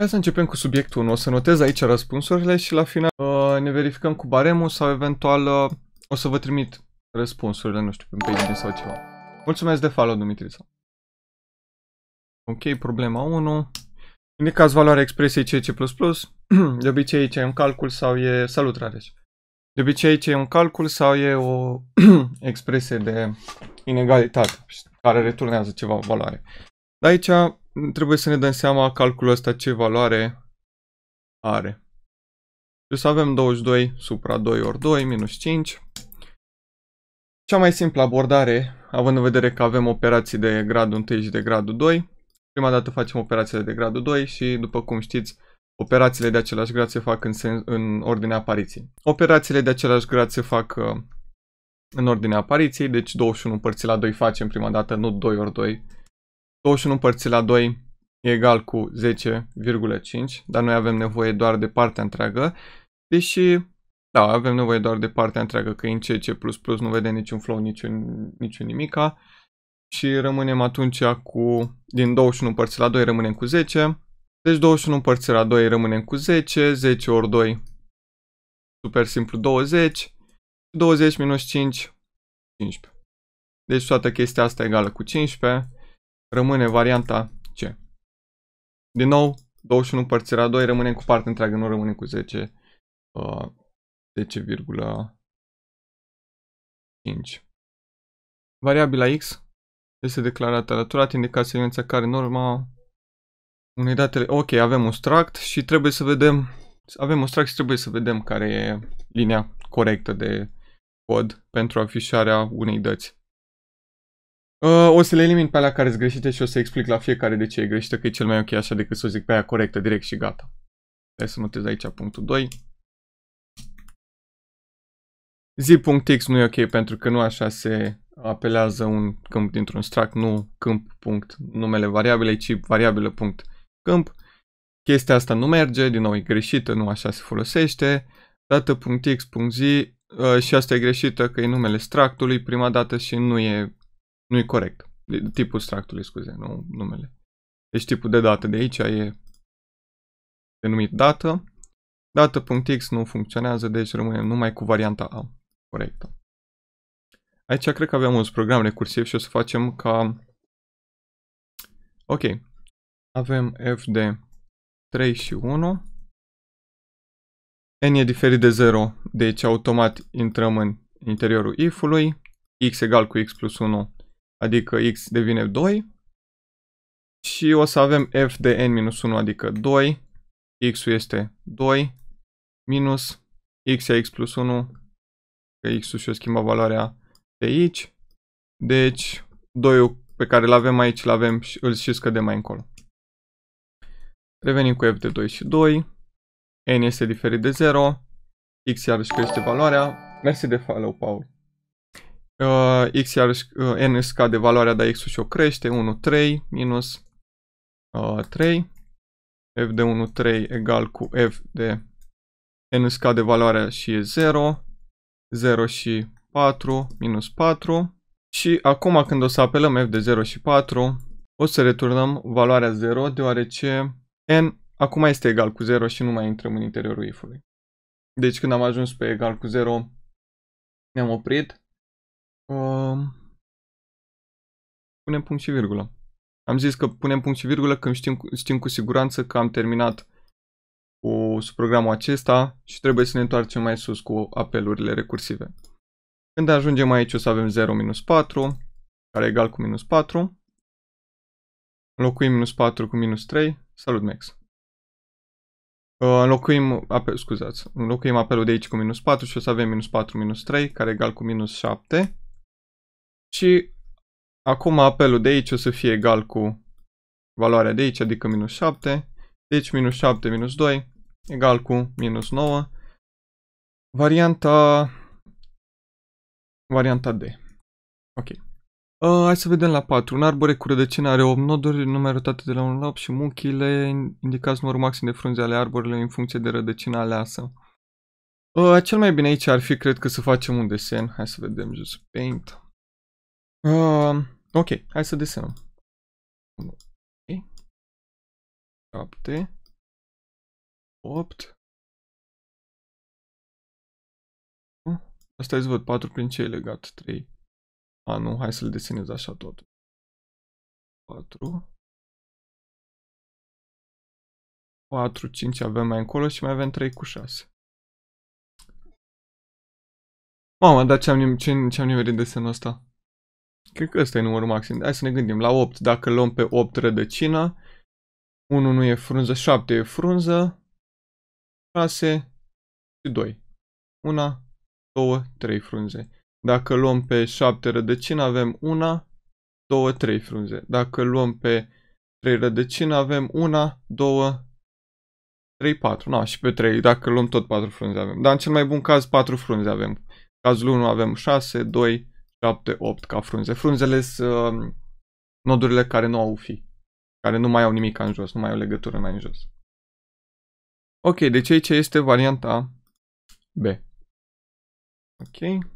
Hai să începem cu subiectul 1. O să notez aici răspunsurile și la final uh, ne verificăm cu baremul sau eventual uh, o să vă trimit răspunsurile, nu știu, pe LinkedIn sau ceva. Mulțumesc de follow, Dumitrița. Ok, problema 1. Indicați valoarea expresiei CC++. De obicei aici e un calcul sau e... Salut, Rares. De obicei aici e un calcul sau e o expresie de inegalitate care returnează ceva valoare. Dar aici trebuie să ne dăm seama calculul ăsta ce valoare are. Și să avem 22 supra 2 ori 2 minus 5. Cea mai simplă abordare, având în vedere că avem operații de gradul 1 și de gradul 2, prima dată facem operațiile de gradul 2 și, după cum știți, operațiile de același grad se fac în, sens, în ordinea apariției. Operațiile de același grad se fac uh, în ordinea apariției, deci 21 împărțit la 2 facem prima dată, nu 2 ori 2, 21 împărțit la 2 e egal cu 10,5, dar noi avem nevoie doar de partea întreagă, deși, da, avem nevoie doar de partea întreagă, că în CC++ nu vede niciun flow, niciun, niciun nimica, și rămânem atunci cu, din 21 împărțit la 2 rămânem cu 10, deci 21 împărțit la 2 rămânem cu 10, 10 ori 2, super simplu, 20, 20 minus 5, 15. Deci toată chestia asta egală cu 15, rămâne varianta C. Din nou, 21 împărțirea 2 rămâne cu parte întreagă, nu rămâne cu 10, uh, 10,5. Variabila X este declarată alăturat, indicați silența care norma unei date. Ok, avem un struct și trebuie să vedem, avem un struct și trebuie să vedem care e linia corectă de cod pentru afișarea unei dăți. Uh, o să le elimin pe alea care sunt greșite și o să explic la fiecare de ce e greșită, că e cel mai ok așa decât să o zic pe aia corectă direct și gata. Hai să notez aici punctul 2. Z.x nu e ok pentru că nu așa se apelează un câmp dintr-un struct, nu câmp punct numele variabilei, ci variabilă punct câmp. Chestia asta nu merge, din nou e greșită, nu așa se folosește. Dată.x.z uh, și asta e greșită că e numele structului prima dată și nu e nu e corect. Tipul structului, scuze, nu numele. Deci tipul de dată de aici e denumit dată. Dată.x nu funcționează, deci rămânem numai cu varianta A corectă. Aici cred că avem un program recursiv și o să facem ca... Ok. Avem f de 3 și 1. n e diferit de 0, deci automat intrăm în interiorul if-ului. x egal cu x plus 1 adică x devine 2 și o să avem f de n minus 1, adică 2, x-ul este 2, minus x x plus 1, că x-ul și-o schimba valoarea de aici, deci 2 pe care îl avem aici, îl avem și îl și scădem mai încolo. Revenim cu f de 2 și 2, n este diferit de 0, x iarăși crește valoarea, mersi de follow, Paul uh, x iarăși, uh, n își scade valoarea, dar x-ul și-o crește, 1, 3, minus uh, 3, f de 1, 3 egal cu f de n își scade valoarea și e 0, 0 și 4, minus 4, și acum când o să apelăm f de 0 și 4, o să returnăm valoarea 0, deoarece n acum este egal cu 0 și nu mai intrăm în interiorul if-ului. Deci când am ajuns pe egal cu 0, ne-am oprit uh, punem punct și virgulă. Am zis că punem punct și virgulă când știm, știm cu siguranță că am terminat cu programul acesta și trebuie să ne întoarcem mai sus cu apelurile recursive. Când ajungem aici o să avem 0 minus 4, care e egal cu minus 4. Înlocuim minus 4 cu minus 3. Salut, Max! Uh, înlocuim, scuzați, înlocuim apelul de aici cu minus 4 și o să avem minus 4 minus 3, care e egal cu minus 7. Și acum apelul de aici o să fie egal cu valoarea de aici, adică minus 7. Deci minus 7 minus 2 egal cu minus 9. Varianta... Varianta D. Ok. Uh, hai să vedem la 4. Un arbore cu rădăcină are 8 noduri numerotate de la 1 la 8 și muchile indicați numărul maxim de frunze ale arborelui în funcție de rădăcina aleasă. Uh, cel mai bine aici ar fi, cred că, să facem un desen. Hai să vedem, just paint. Uh, Uh, ok, hai să desenăm. 1, 3, 7, 8. Asta îți văd, 4 prin ce e legat? 3. A, nu, hai să-l desenez așa tot. 4. 4, 5 avem mai încolo și mai avem 3 cu 6. Mama, dar ce-am ce, ce, -am, ce -am nimerit desenul ăsta? Cred că ăsta e numărul maxim. Hai să ne gândim la 8. Dacă luăm pe 8 rădăcina, 1 nu e frunză, 7 e frunză, 6 și 2. 1, 2, 3 frunze. Dacă luăm pe 7 rădăcina, avem 1, 2, 3 frunze. Dacă luăm pe 3 rădăcina, avem 1, 2, 3, 4. Na, și pe 3, dacă luăm tot 4 frunze avem. Dar în cel mai bun caz 4 frunze avem. Cazul 1 avem 6, 2, 3. 7, 8 ca frunze. Frunzele sunt uh, nodurile care nu au fi, care nu mai au nimic în jos, nu mai au legătură mai în jos. Ok, deci aici este varianta B. Ok.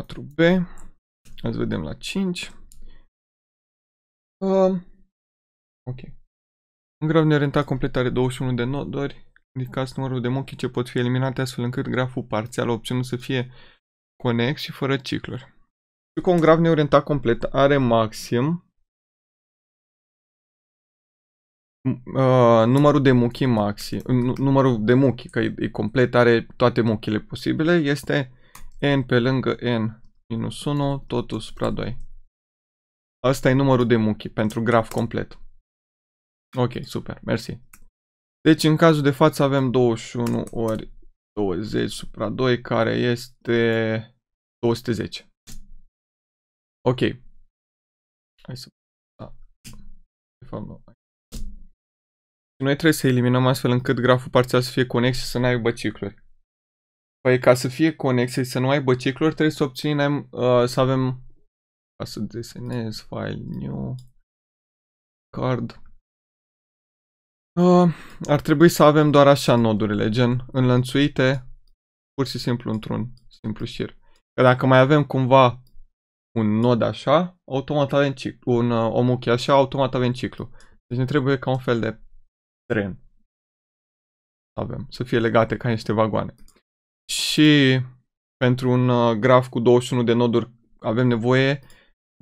4B. Azi vedem la 5. Uh, um, ok. În graf neorientat complet are 21 de noduri. Indicați numărul de monchi ce pot fi eliminate astfel încât graful parțial obținut să fie conex și fără cicluri. Și cu un graf neorientat complet are maxim Uh, numărul de muchi maxim, uh, numărul de muchi, că e, e complet, are toate muchile posibile, este n pe lângă n minus 1, totul supra 2. Asta e numărul de muchi pentru graf complet. Ok, super, mersi. Deci în cazul de față avem 21 ori 20 supra 2, care este 210. Ok. Hai să... Da. De fapt, nu. Noi trebuie să eliminăm astfel încât graful parțial să fie conex și să nu aibă cicluri. Păi ca să fie conex și să nu aibă cicluri, trebuie să obținem, uh, să avem, ca să desenez, file, new, card, Uh, ar trebui să avem doar așa nodurile, gen înlănțuite pur și simplu într-un simplu șir. Că dacă mai avem cumva un nod așa, automat avem ciclu, un uh, omuchi așa, automat avem ciclu. Deci ne trebuie ca un fel de tren. Avem, să fie legate ca niște vagoane. Și pentru un uh, graf cu 21 de noduri avem nevoie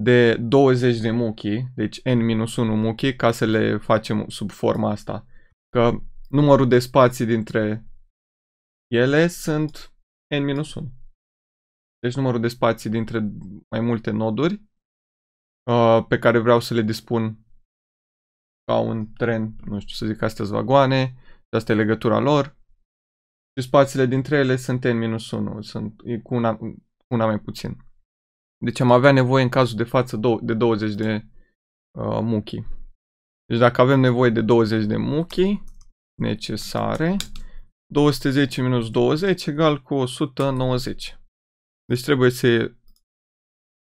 de 20 de muchii, deci n-1 muchii, ca să le facem sub forma asta. Că numărul de spații dintre ele sunt n-1. Deci numărul de spații dintre mai multe noduri uh, pe care vreau să le dispun ca un tren, nu știu să zic, astea vagoane, asta e legătura lor. Și spațiile dintre ele sunt n-1, sunt cu una, una mai puțin. Deci am avea nevoie în cazul de față de 20 de uh, muchi. Deci dacă avem nevoie de 20 de muchi necesare, 210 minus 20 egal cu 190. Deci trebuie să,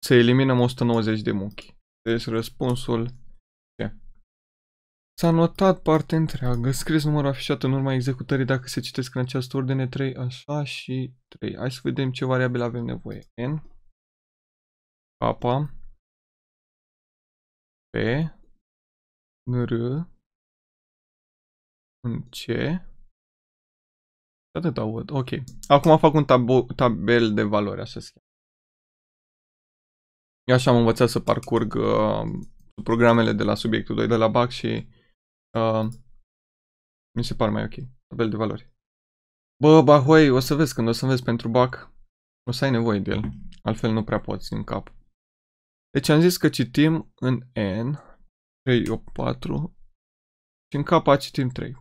să eliminăm 190 de muchi. Deci răspunsul e. S-a notat parte întreagă. Scris numărul afișat în urma executării dacă se citesc în această ordine 3, așa și 3. Hai să vedem ce variabile avem nevoie. N apa, P, nr în C. Atât aud. Ok. Acum fac un tabel de valori, așa se Eu așa am învățat să parcurg uh, programele de la subiectul 2 de la BAC și uh, mi se pare mai ok. Tabel de valori. Bă, bahoi, o să vezi când o să vezi pentru BAC. O să ai nevoie de el. Altfel nu prea poți în cap. Deci am zis că citim în N, 3, 8, 4 și în K citim 3.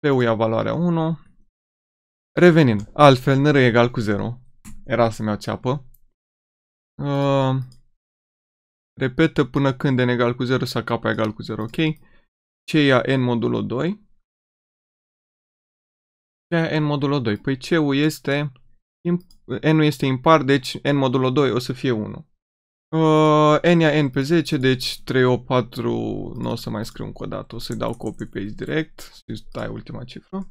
p ia valoarea 1. Revenind, altfel n egal cu 0. Era să-mi iau ceapă. Uh, repetă până când n egal cu 0 sau k egal cu 0, ok? Ce ia n modulo 2? Ce ia n modulo 2? Păi c-ul este... n ul este impar, deci n modulo 2 o să fie 1. Uh, n n pe 10, deci 3, 8, 4, nu o să mai scriu încă o dată, o să-i dau copy-paste direct și tai ultima cifră.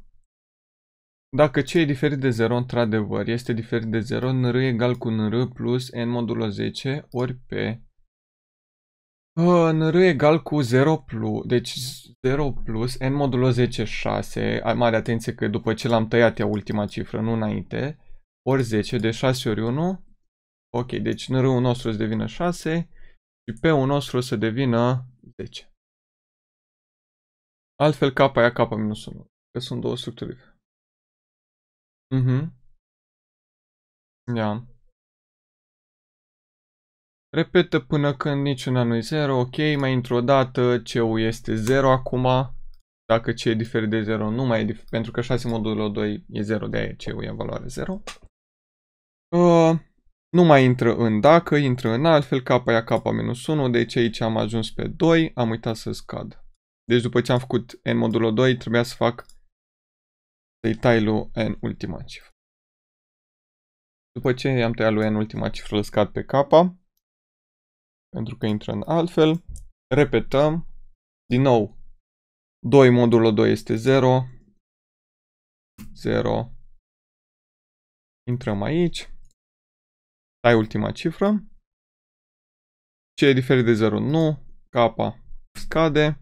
Dacă ce e diferit de 0, într-adevăr, este diferit de 0, în r egal cu în plus n modulo 10 ori p. Uh, în r egal cu 0 plus, deci 0 plus n modulo 10, 6, ai mare atenție că după ce l-am tăiat ea ultima cifră, nu înainte, ori 10, de 6 ori 1, Ok, deci în râul nostru o să devină 6 și pe ul nostru o să devină 10. Altfel K ia K minus 1, că sunt două structuri. Mhm. Uh-huh. Ia. Repetă până când niciuna nu e 0, ok, mai într o dată C-ul este 0 acum, dacă ce e diferit de 0 nu mai e diferit, pentru că 6 modulo 2 e 0, de aia ce ul e în valoare 0. Uh, nu mai intră în dacă, intră în altfel, capa ia capa minus 1 deci aici am ajuns pe 2, am uitat să scad. Deci după ce am făcut n modulo 2, trebuia să fac să-i tai lui n ultima cifră. După ce i am tăiat lui n ultima cifră, îl scad pe capa, pentru că intră în altfel. Repetăm, din nou, 2 modulo 2 este 0, 0, intrăm aici, Tai ultima cifră. Ce e diferit de 0? Nu. K scade.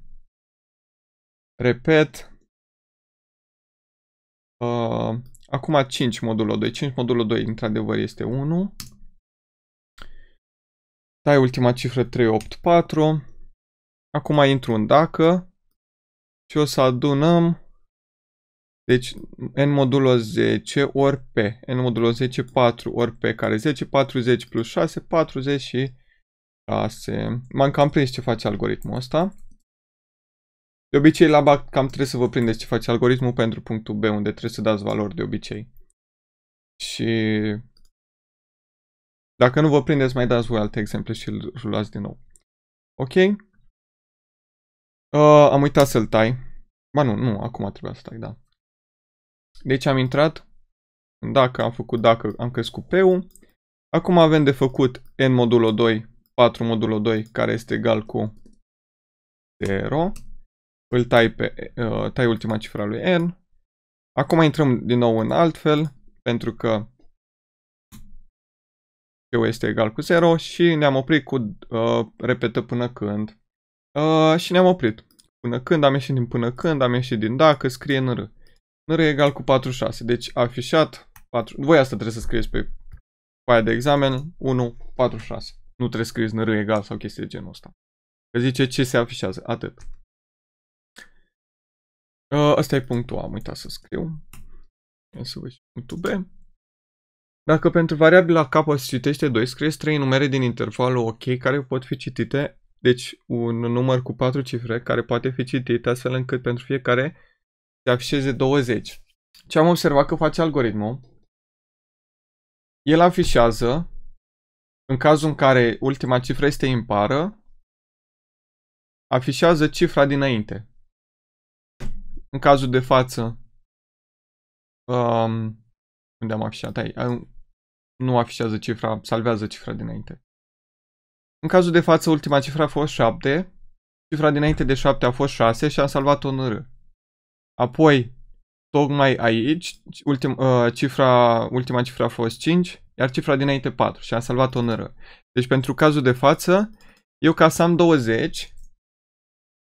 Repet. Uh, acum 5 modulo 2. 5 modulo 2 într-adevăr este 1. Tai ultima cifră 384. Acum intru în dacă și o să adunăm deci n modulo 10 ori p. n modulo 10, 4 ori p care 10, 40 plus 6, 46. M-am cam prins ce face algoritmul ăsta. De obicei la BAC cam trebuie să vă prindeți ce face algoritmul pentru punctul B unde trebuie să dați valori de obicei. Și dacă nu vă prindeți, mai dați voi alte exemple și îl rulați din nou. Ok? Uh, am uitat să-l tai. Ba nu, nu, acum trebuia să tai, da. Deci am intrat, dacă am făcut dacă, am crescut P-ul. Acum avem de făcut N modulo 2, 4 modulo 2, care este egal cu 0. Îl tai, pe, uh, tai ultima cifra lui N. Acum intrăm din nou în altfel, pentru că p este egal cu 0 și ne-am oprit cu uh, repetă până când. Uh, și ne-am oprit. Până când, am ieșit din până când, am ieșit din dacă, scrie în R. R egal cu 46. Deci afișat 4. Voi asta trebuie să scrieți pe foaia de examen 1, 46. Nu trebuie să scrieți R egal sau chestii de genul ăsta. Că zice ce se afișează. Atât. Asta uh, e punctul A. Am uitat să scriu. Ia să văd punctul B. Dacă pentru variabila K se citește 2, scrieți 3 numere din intervalul OK care pot fi citite, deci un număr cu 4 cifre care poate fi citit astfel încât pentru fiecare să afișeze 20. Ce am observat că face algoritmul, el afișează, în cazul în care ultima cifră este impară, afișează cifra dinainte. În cazul de față, um, unde am afișat, ai, nu afișează cifra, salvează cifra dinainte. În cazul de față, ultima cifră a fost 7, cifra dinainte de 7 a fost 6 și am salvat-o în R. Apoi, tocmai aici, ultim, uh, cifra, ultima cifră a fost 5, iar cifra dinainte 4 și am salvat o nără. Deci pentru cazul de față, eu ca să am 20,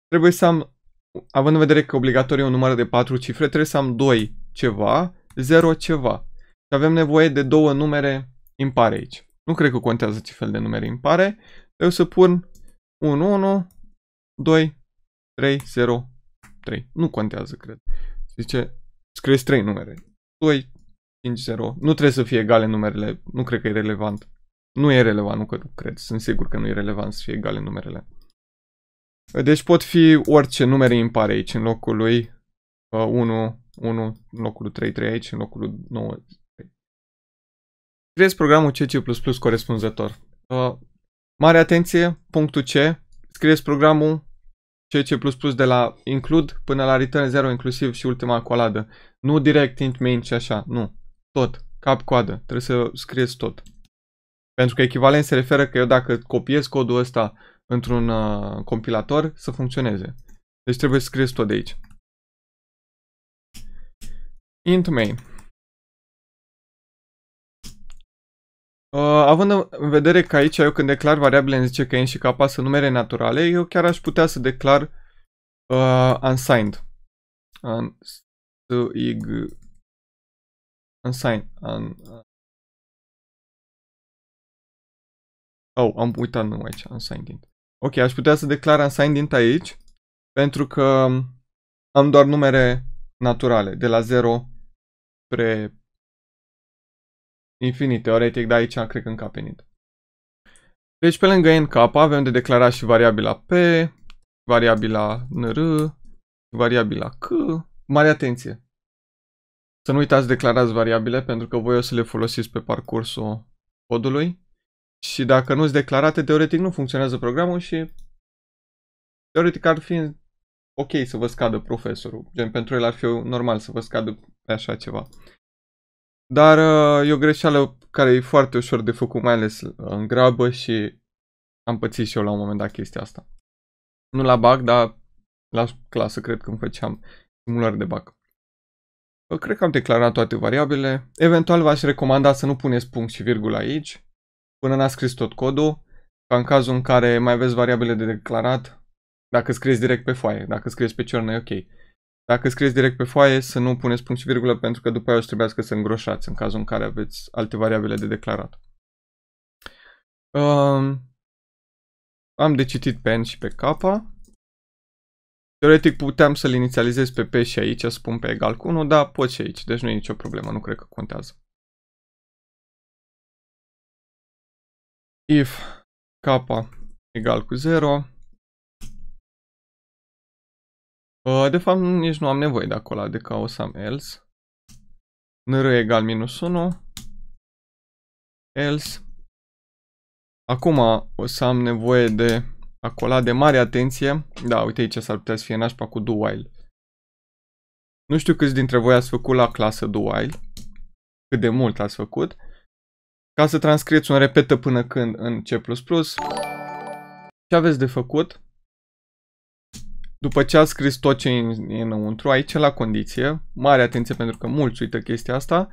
trebuie să am, având în vedere că obligatoriu e un număr de 4 cifre, trebuie să am 2 ceva, 0 ceva. Și avem nevoie de două numere impare aici. Nu cred că contează ce fel de numere impare. Eu să pun 1, 1, 2, 3, 0, 3. Nu contează, cred. Zice, scrieți 3 numere. 2, 5, 0. Nu trebuie să fie egale numerele. Nu cred că e relevant. Nu e relevant, nu că cred. Sunt sigur că nu e relevant să fie egale numerele. Deci pot fi orice numere impare aici în locul lui uh, 1, 1, în locul 3, 3 aici, în locul 9, 3. Scrieți programul CC++ corespunzător. Uh, mare atenție, punctul C, scrieți programul C++ de la include până la return 0 inclusiv și ultima coladă. Nu direct int main și așa, nu. Tot, cap coadă, trebuie să scrieți tot. Pentru că echivalent se referă că eu dacă copiez codul ăsta într-un uh, compilator, să funcționeze. Deci trebuie să scrieți tot de aici. int main. Uh, având în vedere că aici eu când declar variabile îmi zice că n și k sunt numere naturale, eu chiar aș putea să declar uh, unsigned. unsigned. Un, uh. oh, am uitat nu aici, unsigned int. Ok, aș putea să declar unsigned int aici, pentru că am doar numere naturale, de la 0 spre infinit teoretic, dar aici cred că încape int. Deci pe lângă capa avem de declarat și variabila p, variabila nr, variabila k. Mare atenție! Să nu uitați să declarați variabile pentru că voi o să le folosiți pe parcursul codului și dacă nu-ți declarate, teoretic nu funcționează programul și teoretic ar fi ok să vă scadă profesorul. Gen, pentru el ar fi normal să vă scadă pe așa ceva. Dar uh, e o greșeală care e foarte ușor de făcut, mai ales uh, în grabă și am pățit și eu la un moment dat chestia asta. Nu la bac, dar la clasă cred că îmi făceam simulări de bug. Cred că am declarat toate variabile. Eventual v-aș recomanda să nu puneți punct și virgulă aici, până n-a scris tot codul, ca în cazul în care mai aveți variabile de declarat, dacă scrieți direct pe foaie, dacă scrieți pe ciornă e ok. Dacă scrieți direct pe foaie, să nu puneți punct și virgulă pentru că după aia o să trebuiască să îngroșați în cazul în care aveți alte variabile de declarat. Um, am de citit pe N și pe K. Teoretic puteam să-l inițializez pe P și aici, spun pe egal cu 1, dar pot și aici, deci nu e nicio problemă, nu cred că contează. If K egal cu 0, Uh, de fapt, nici nu am nevoie de acolo, de adică ca o să am else. nr egal minus 1. Else. Acum o să am nevoie de acolo de mare atenție. Da, uite aici s-ar putea să fie nașpa cu do while. Nu știu câți dintre voi ați făcut la clasă do while. Cât de mult ați făcut. Ca să transcrieți un repetă până când în C++. Ce aveți de făcut? După ce a scris tot ce e înăuntru, aici la condiție, mare atenție pentru că mulți uită chestia asta,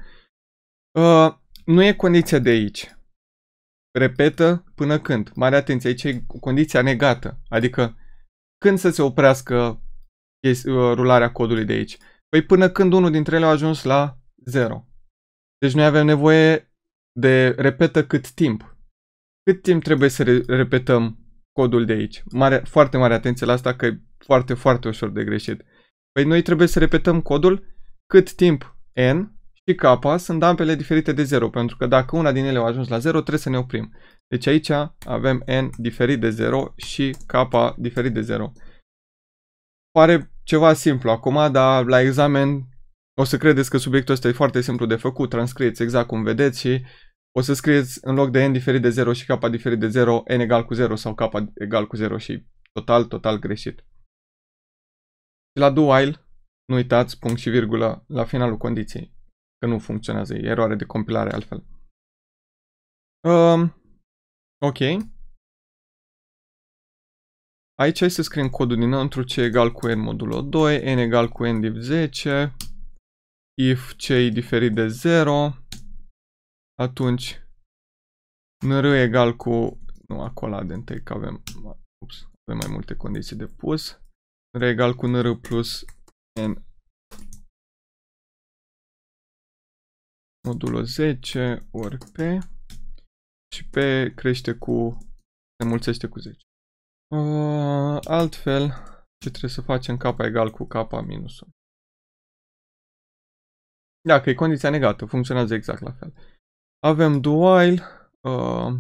uh, nu e condiția de aici. Repetă până când. Mare atenție, aici e condiția negată. Adică când să se oprească uh, rularea codului de aici? Păi până când unul dintre ele a ajuns la 0. Deci noi avem nevoie de repetă cât timp. Cât timp trebuie să repetăm codul de aici. Mare, foarte mare atenție la asta că e foarte, foarte ușor de greșit. Păi noi trebuie să repetăm codul cât timp n și k sunt ampele diferite de 0, pentru că dacă una din ele a ajuns la 0, trebuie să ne oprim. Deci aici avem n diferit de 0 și k diferit de 0. Pare ceva simplu acum, dar la examen o să credeți că subiectul ăsta e foarte simplu de făcut, transcrieți exact cum vedeți și o să scrieți în loc de n diferit de 0 și k diferit de 0, n egal cu 0 sau k egal cu 0 și total, total greșit. Și la do while, nu uitați punct și virgulă la finalul condiției, că nu funcționează, e eroare de compilare altfel. Um, ok. Aici hai să scriem codul dinăuntru c egal cu n modulo 2, n egal cu n div 10, if c e diferit de 0, atunci, nr egal cu, nu, acolo de întâi, că avem, ups, avem mai multe condiții de pus. nr egal cu nr plus n Modulul 10 ori p și p crește cu, se mulțește cu 10. Uh, ah, altfel, ce trebuie să facem k egal cu k minus 1. Dacă e condiția negată, funcționează exact la fel. Avem do while. Uh,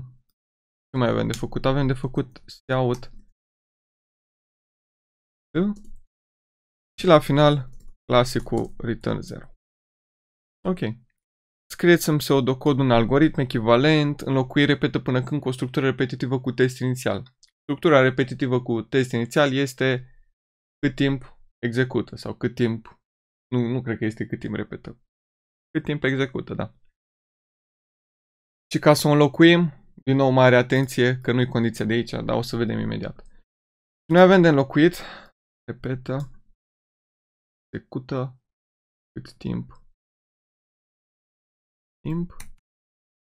ce mai avem de făcut? Avem de făcut Da? Și la final, clasicul return 0. Ok. Scrieți în pseudocod un algoritm echivalent, înlocui repetă până când cu o structură repetitivă cu test inițial. Structura repetitivă cu test inițial este cât timp execută sau cât timp, nu, nu cred că este cât timp repetă, cât timp execută, da. Și ca să o înlocuim, din nou mare atenție că nu-i condiția de aici, dar o să vedem imediat. Noi avem de înlocuit, repetă, trecută, cât timp, timp.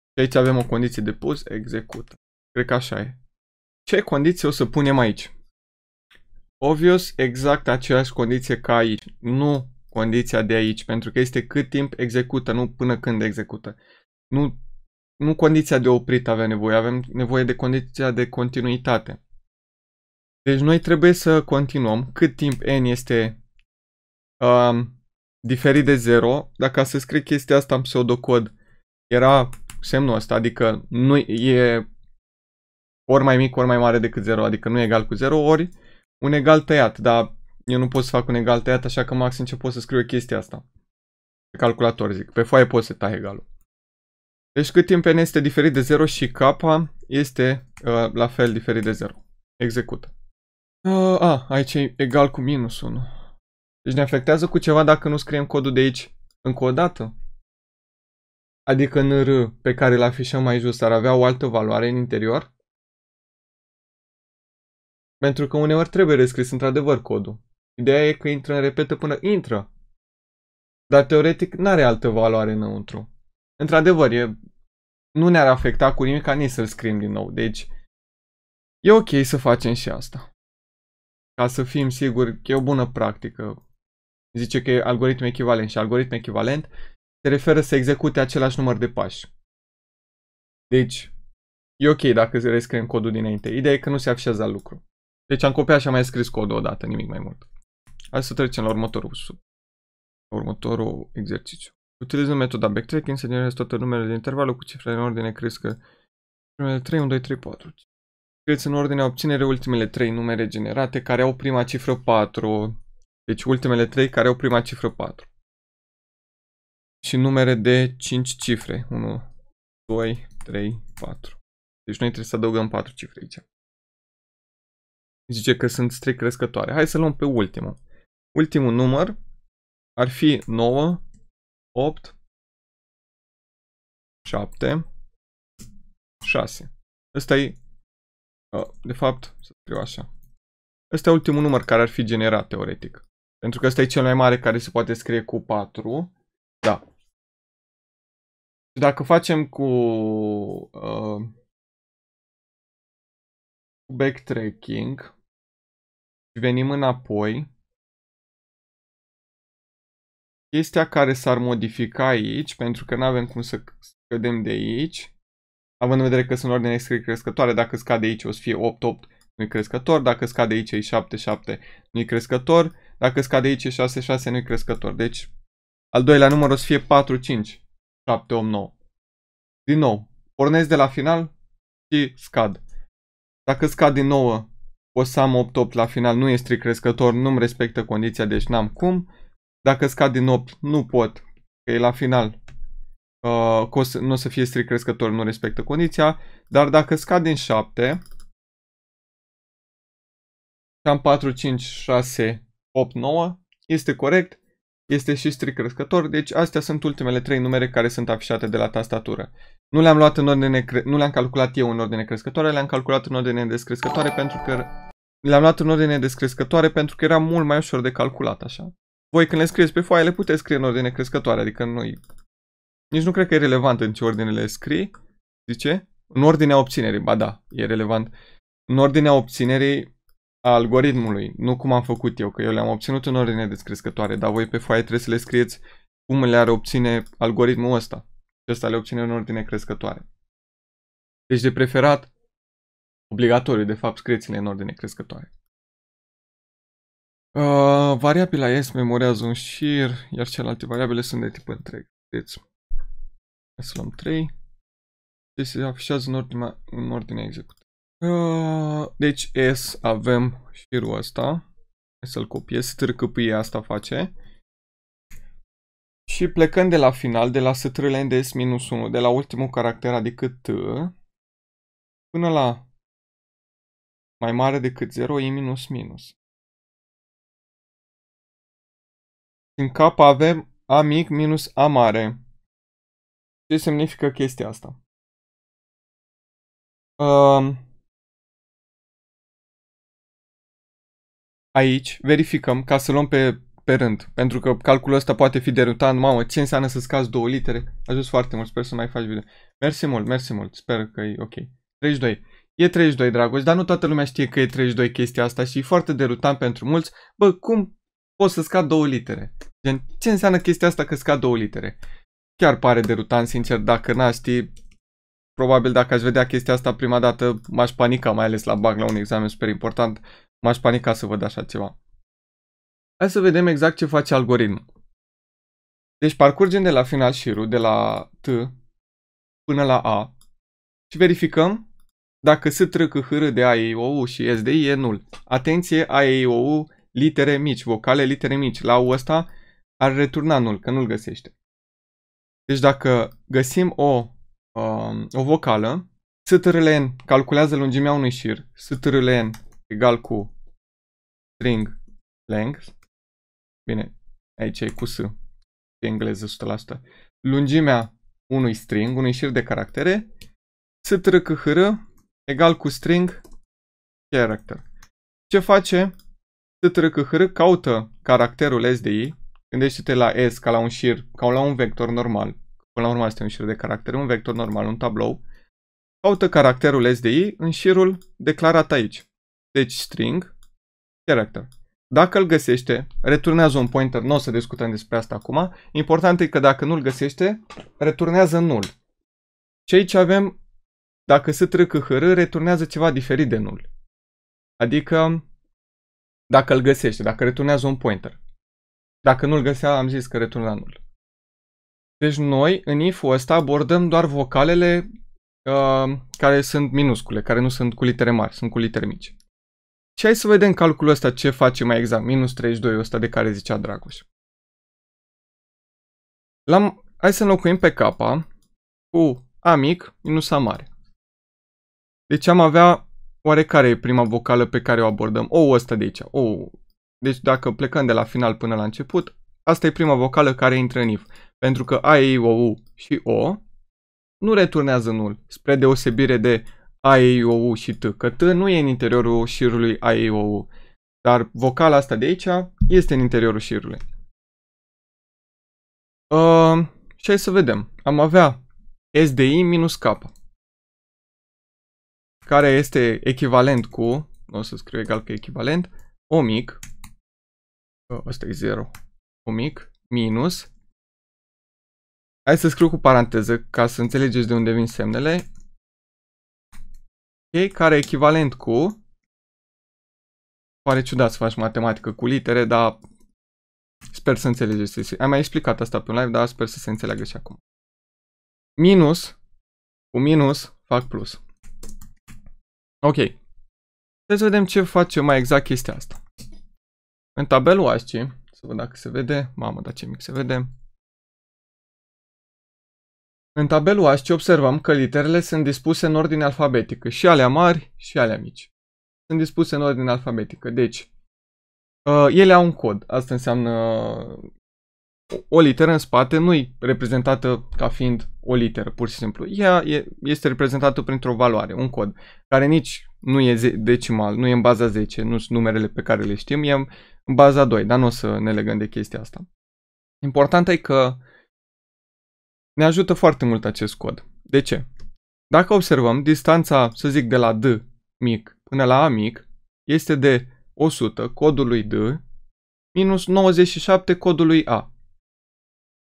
Și aici avem o condiție de pus, execută. Cred că așa e. Ce condiție o să punem aici? Obvious, exact aceeași condiție ca aici. Nu condiția de aici, pentru că este cât timp execută, nu până când execută. Nu nu condiția de oprit avea nevoie, avem nevoie de condiția de continuitate. Deci noi trebuie să continuăm cât timp n este um, diferit de 0. Dacă să scrie chestia asta în pseudocod, era semnul ăsta, adică nu e ori mai mic, ori mai mare decât 0, adică nu e egal cu 0, ori un egal tăiat, dar eu nu pot să fac un egal tăiat, așa că maxim ce pot să scriu e chestia asta. Pe calculator, zic. Pe foaie pot să tai egalul. Deci cât timp n este diferit de 0 și k este uh, la fel diferit de 0. Execută. Uh, a, ah, aici e egal cu minus 1. Deci ne afectează cu ceva dacă nu scriem codul de aici încă o dată. Adică în R pe care îl afișăm mai jos ar avea o altă valoare în interior. Pentru că uneori trebuie rescris într-adevăr codul. Ideea e că intră în repetă până intră. Dar teoretic n-are altă valoare înăuntru într-adevăr, e, nu ne-ar afecta cu nimic ca nici să-l scriem din nou. Deci, e ok să facem și asta. Ca să fim siguri că e o bună practică. Zice că e algoritm echivalent și algoritm echivalent se referă să execute același număr de pași. Deci, e ok dacă rescriem codul dinainte. Ideea e că nu se la lucru. Deci am copiat și am mai scris codul odată, nimic mai mult. Hai să trecem la următorul sub. Următorul exercițiu. Utilizăm metoda backtracking să generezi toate numerele de intervalul cu cifrele în ordine crescă. Numele 3, 1, 2, 3, 4. Scrieți în ordine obținere ultimele 3 numere generate care au prima cifră 4. Deci ultimele 3 care au prima cifră 4. Și numere de 5 cifre. 1, 2, 3, 4. Deci noi trebuie să adăugăm 4 cifre aici. Zice că sunt strict crescătoare. Hai să luăm pe ultimul. Ultimul număr ar fi 9, 8, 7, 6. Ăsta e, de fapt, să scriu așa. Ăsta e ultimul număr care ar fi generat, teoretic. Pentru că ăsta e cel mai mare care se poate scrie cu 4. Da. Și dacă facem cu uh, backtracking și venim înapoi, Chestia care s-ar modifica aici, pentru că nu avem cum să scădem de aici, având în vedere că sunt ordine scrie crescătoare, dacă scade aici o să fie 8, 8, nu-i crescător, dacă scade aici e 7, 7, nu-i crescător, dacă scade aici e 6, 6, nu-i crescător. Deci, al doilea număr o să fie 4, 5, 7, 8, 9. Din nou, pornesc de la final și scad. Dacă scad din nou, o să am 8, 8 la final, nu este crescător, nu-mi respectă condiția, deci n-am cum. Dacă scad din 8, nu pot, că e la final. Uh, nu o să fie strict crescător, nu respectă condiția. Dar dacă scad din 7, am 4, 5, 6, 8, 9, este corect, este și strict crescător, deci astea sunt ultimele trei numere care sunt afișate de la tastatură. Nu le-am luat în ordine, nu le-am calculat eu în ordine crescătoare, le-am calculat în ordine descrescătoare pentru că le-am luat în ordine descrescătoare pentru că era mult mai ușor de calculat așa. Voi când le scrieți pe foaie le puteți scrie în ordine crescătoare, adică nu Nici nu cred că e relevant în ce ordine le scrii, zice. În ordinea obținerii, ba da, e relevant. În ordinea obținerii a algoritmului, nu cum am făcut eu, că eu le-am obținut în ordine descrescătoare, dar voi pe foaie trebuie să le scrieți cum le-ar obține algoritmul ăsta. Și ăsta le obține în ordine crescătoare. Deci de preferat, obligatoriu, de fapt, scrieți-le în ordine crescătoare. Uh, variabila S memorează un șir, iar celelalte variabile sunt de tip întreg. Deci, să luăm 3. Deci se afișează în ordinea, în ordinea executării. Uh, deci S avem șirul ăsta. să-l copiez, strâcăpie asta face. Și plecând de la final, de la sătrâlen de S-1, de la ultimul caracter, adică T, până la mai mare decât 0, e minus minus. În cap avem A mic minus A mare. Ce semnifică chestia asta? Aici verificăm ca să luăm pe, pe rând, pentru că calculul ăsta poate fi derutant. Mamă, ce înseamnă să scazi două litere? Ajuns foarte mult, sper să mai faci video. Mersi mult, mersi mult, sper că e ok. 32. E 32, dragos. dar nu toată lumea știe că e 32 chestia asta și e foarte derutant pentru mulți. Bă, cum poți să scad două litere? Gen, ce înseamnă chestia asta că scad două litere? Chiar pare derutant, sincer, dacă n-aș ști, probabil dacă aș vedea chestia asta prima dată, m-aș panica, mai ales la bag, la un examen super important, m-aș panica să văd așa ceva. Hai să vedem exact ce face algoritmul. Deci parcurgem de la final șirul, de la T până la A și verificăm dacă S, T, C, H, R de A, E, O, U și S I e nul. Atenție, A, E, O, U, litere mici, vocale, litere mici. La U ăsta ar returna nul, că nu-l găsește. Deci dacă găsim o, um, o vocală, strln calculează lungimea unui șir, strln egal cu string length, bine, aici e cu s, e engleză 100%, lungimea unui string, unui șir de caractere, strchr egal cu string character. Ce face? strchr caută caracterul SDI, Gândește-te la S ca la un șir, ca la un vector normal. Până la urmă este un șir de caractere, un vector normal, un tablou. Caută caracterul S de I în șirul declarat aici. Deci string character. Dacă îl găsește, returnează un pointer, nu o să discutăm despre asta acum. Important e că dacă nu îl găsește, returnează null. Și aici avem, dacă se trăcă hr, returnează ceva diferit de null. Adică, dacă îl găsește, dacă returnează un pointer. Dacă nu-l găsea, am zis că returna nul. Deci noi, în if ăsta, abordăm doar vocalele uh, care sunt minuscule, care nu sunt cu litere mari, sunt cu litere mici. Și hai să vedem calculul ăsta ce face mai exact, minus 32 ăsta de care zicea Dragoș. L-am, hai să înlocuim pe capa, cu A mic minus A mare. Deci am avea oarecare e prima vocală pe care o abordăm? O ăsta de aici, O deci dacă plecăm de la final până la început, asta e prima vocală care intră în if, pentru că A, E, I, O, U și O nu returnează nul, spre deosebire de A, E, I, O, U și T, că T nu e în interiorul șirului A, E, I, O, U, dar vocala asta de aici este în interiorul șirului. Uh, și hai să vedem. Am avea SDI minus K, care este echivalent cu, nu o să scriu egal că echivalent, O mic Asta e 0. Cu mic, minus. Hai să scriu cu paranteză ca să înțelegeți de unde vin semnele. Ok, care e echivalent cu... Pare ciudat să faci matematică cu litere, dar sper să înțelegeți. Am mai explicat asta pe un live, dar sper să se înțeleagă și acum. Minus, cu minus, fac plus. Ok. Să vedem ce face mai exact chestia asta. În tabelul aici, să văd dacă se vede, mamă, dar ce mic se vede. În tabelul aici observăm că literele sunt dispuse în ordine alfabetică, și alea mari și alea mici. Sunt dispuse în ordine alfabetică, deci uh, ele au un cod, asta înseamnă o literă în spate nu e reprezentată ca fiind o literă, pur și simplu. Ea este reprezentată printr-o valoare, un cod, care nici nu e decimal, nu e în baza 10, nu sunt numerele pe care le știm, e baza 2, dar nu o să ne legăm de chestia asta. Important e că ne ajută foarte mult acest cod. De ce? Dacă observăm, distanța, să zic, de la D mic până la A mic este de 100 codului D minus 97 codului A.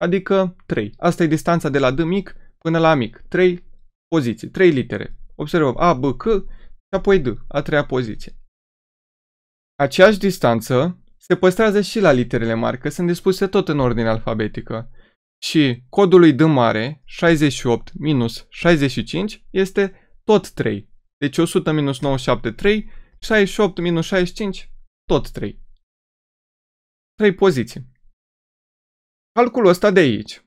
Adică 3. Asta e distanța de la D mic până la A mic. 3 poziții, 3 litere. Observăm A, B, C și apoi D, a treia poziție. Aceeași distanță se păstrează și la literele mari, că sunt dispuse tot în ordine alfabetică. Și codul lui D mare, 68 minus 65, este tot 3. Deci 100 minus 97, 3, 68 minus 65, tot 3. 3 poziții. Calculul ăsta de aici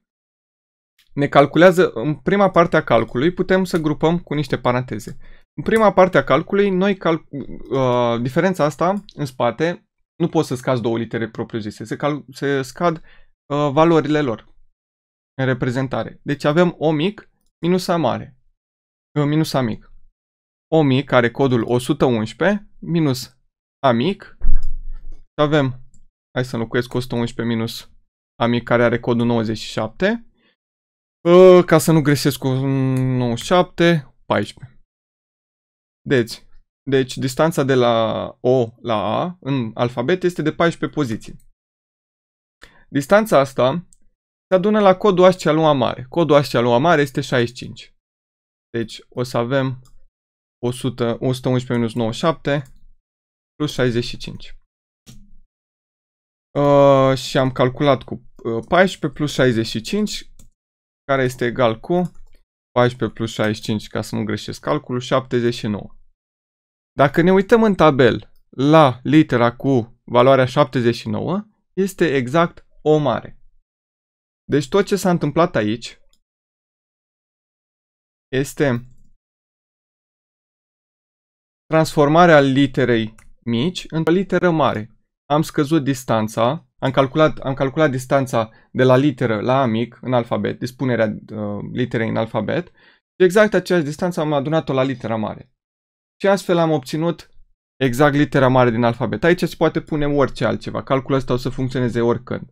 ne calculează în prima parte a calculului, putem să grupăm cu niște paranteze. În prima parte a calculului, noi cal uh, diferența asta în spate nu poți să scazi două litere propriu-zise, se, cal- se scad uh, valorile lor în reprezentare. Deci avem O mic minus A mare, uh, minus A mic. O mic are codul 111 minus A mic și avem, hai să înlocuiesc 111 minus A mic care are codul 97, uh, ca să nu greșesc cu 97, 14. Deci, deci distanța de la O la A în alfabet este de 14 poziții. Distanța asta se adună la codul ascii al lua mare. Codul ascii al lua mare este 65. Deci o să avem 100, 111 minus 97 plus 65. Uh, și am calculat cu 14 uh, plus 65, care este egal cu 14 plus 65, ca să nu greșesc calculul, 79. Dacă ne uităm în tabel la litera cu valoarea 79, este exact O mare. Deci tot ce s-a întâmplat aici este transformarea literei mici într-o literă mare. Am scăzut distanța, am calculat, am calculat distanța de la literă la mic în alfabet, dispunerea uh, literei în alfabet și exact aceeași distanță am adunat-o la litera mare. Și astfel am obținut exact litera mare din alfabet. Aici se poate pune orice altceva. Calculul ăsta o să funcționeze oricând.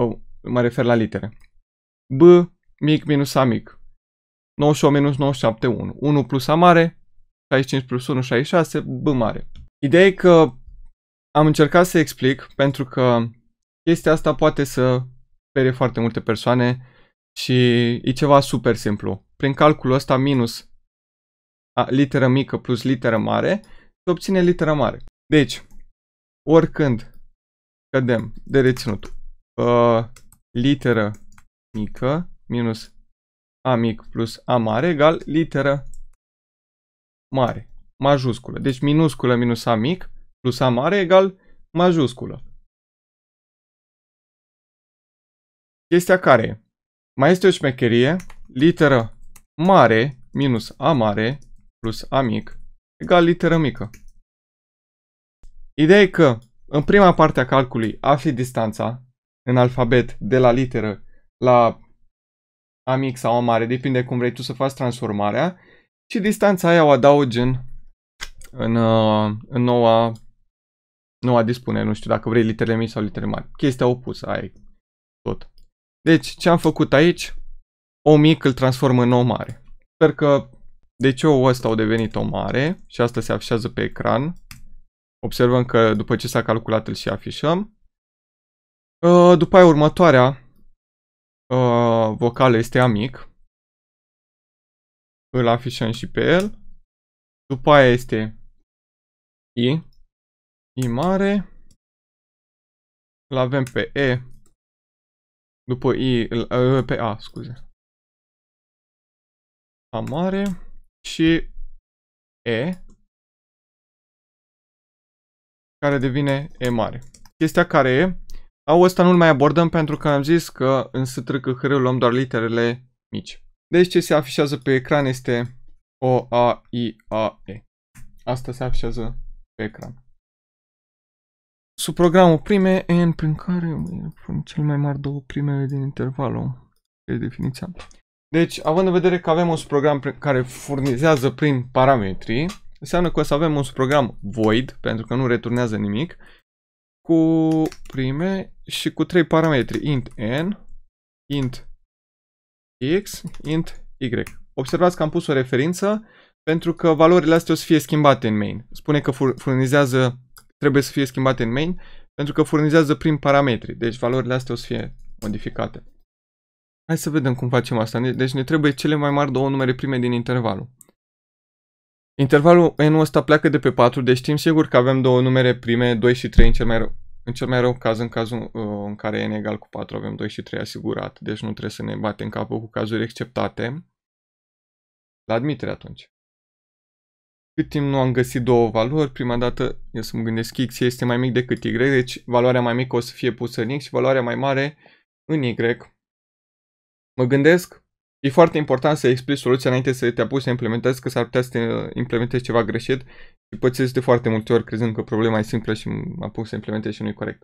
O, mă refer la litere. B mic minus A mic. 98 minus 97, 1. 1 plus A mare, 65 plus 1, 66, B mare. Ideea e că am încercat să explic pentru că chestia asta poate să sperie foarte multe persoane și e ceva super simplu. Prin calculul ăsta minus a, literă mică plus literă mare, se obține litera mare. Deci, oricând cădem de reținut uh, literă mică minus a mic plus a mare egal literă mare, majusculă. Deci minusculă minus a mic plus a mare egal majusculă. Chestia care e? Mai este o șmecherie, literă mare minus a mare plus A mic egal literă mică. Ideea e că în prima parte a calculului afli distanța în alfabet de la literă la A mic sau A mare, depinde cum vrei tu să faci transformarea și distanța aia o adaugi în, în, uh, în noua, noua dispune, nu știu dacă vrei litere mici sau litere mari. Chestia opusă, ai tot. Deci, ce am făcut aici? O mic îl transform în O mare. Sper că deci eu ăsta au devenit o mare și asta se afișează pe ecran. Observăm că după ce s-a calculat îl și afișăm. Uh, după aia următoarea uh, vocală este A mic. Îl afișăm și pe el. După aia este I. I mare. Îl avem pe E. După I, uh, pe A, scuze. A mare și E, care devine E mare. Chestia care e, au ăsta nu-l mai abordăm pentru că am zis că în strâcă hr luăm doar literele mici. Deci ce se afișează pe ecran este O, A, I, A, E. Asta se afișează pe ecran. Sub programul prime, N prin care sunt cel mai mari două primele din intervalul. de definiția. Deci, având în vedere că avem un program care furnizează prin parametri, înseamnă că o să avem un program void, pentru că nu returnează nimic, cu prime și cu trei parametri, int n, int x, int y. Observați că am pus o referință pentru că valorile astea o să fie schimbate în main. Spune că furnizează, trebuie să fie schimbate în main, pentru că furnizează prin parametri, deci valorile astea o să fie modificate. Hai să vedem cum facem asta. Deci ne trebuie cele mai mari două numere prime din intervalul. Intervalul n ăsta pleacă de pe 4, deci știm sigur că avem două numere prime, 2 și 3 în cel mai rău, în cel mai rău caz, în cazul uh, în care n e egal cu 4, avem 2 și 3 asigurat, deci nu trebuie să ne batem capul cu cazuri exceptate. La admitere atunci. Cât timp nu am găsit două valori, prima dată, eu să mă gândesc, x este mai mic decât y, deci valoarea mai mică o să fie pusă în x și valoarea mai mare în y. Mă gândesc, e foarte important să explici soluția înainte să te apuci să implementezi, că s-ar putea să te implementezi ceva greșit și pățesc de foarte multe ori crezând că problema e simplă și mă apuc să implementezi și nu e corect.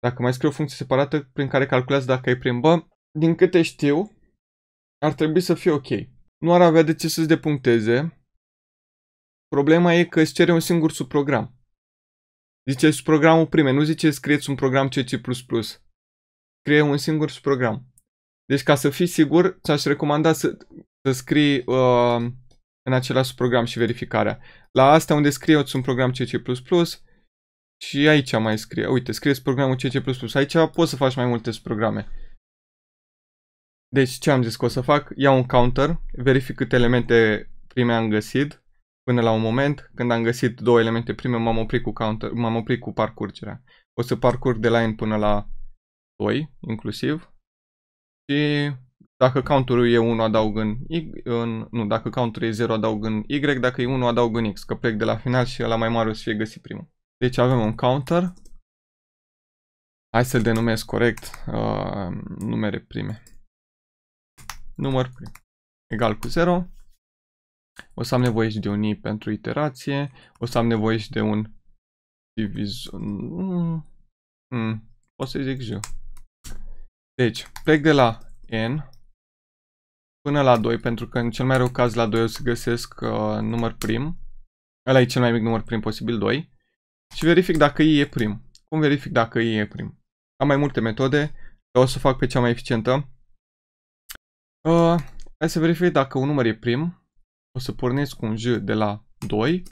Dacă mai scriu o funcție separată prin care calculează dacă e prin bă, din câte știu, ar trebui să fie ok. Nu ar avea de ce să-ți depuncteze. Problema e că îți cere un singur subprogram. Zice subprogramul prime, nu zice scrieți un program C++. Scrie un singur subprogram. Deci ca să fii sigur, ți-aș recomanda să, să scrii uh, în același program și verificarea. La asta unde scrie un program CC++, și aici mai scrie. Uite, scrieți programul CC++. Aici poți să faci mai multe programe. Deci ce am zis că o să fac? Iau un counter, verific câte elemente prime am găsit până la un moment. Când am găsit două elemente prime, m-am oprit cu counter, m-am oprit cu parcurgerea. O să parcurg de la n până la 2, inclusiv și dacă counterul e 1 adaug în Y, în, nu, dacă counterul e 0 adaug în Y, dacă e 1 adaug în X, că plec de la final și la mai mare o să fie găsit primul. Deci avem un counter. Hai să-l denumesc corect uh, numere prime. Număr prim egal cu 0. O să am nevoie și de un i pentru iterație. O să am nevoie și de un divizor. Mm, mm, o să zic j. Deci, plec de la n până la 2, pentru că în cel mai rău caz la 2 o să găsesc uh, număr prim. Ăla e cel mai mic număr prim posibil, 2. Și verific dacă i e prim. Cum verific dacă i e prim? Am mai multe metode, dar o să fac pe cea mai eficientă. Uh, hai să verific dacă un număr e prim. O să pornesc cu un j de la 2.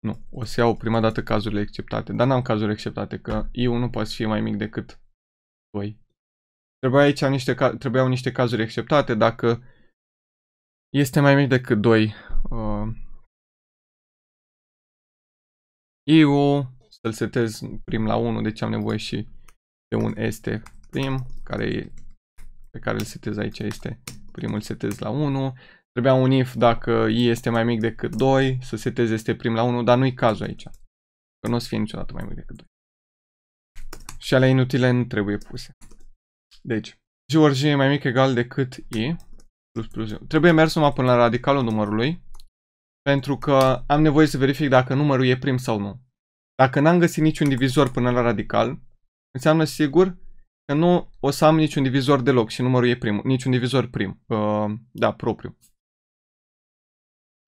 Nu, o să iau prima dată cazurile acceptate, dar n-am cazurile acceptate, că i1 poate fi mai mic decât 2. Trebuia aici niște, trebuiau niște cazuri exceptate. Dacă este mai mic decât 2, uh, eu să-l setez prim la 1, deci am nevoie și de un este prim, care e, pe care îl setez aici este primul setez la 1. Trebuia un if dacă i este mai mic decât 2, să setez este prim la 1, dar nu-i cazul aici. Că nu o să fie niciodată mai mic decât 2. Și alea inutile nu trebuie puse. Deci, g ori g e mai mic egal decât i plus plus 1. Trebuie mers numai până la radicalul numărului, pentru că am nevoie să verific dacă numărul e prim sau nu. Dacă n-am găsit niciun divizor până la radical, înseamnă sigur că nu o să am niciun divizor deloc și numărul e prim, niciun divizor prim, uh, da, propriu.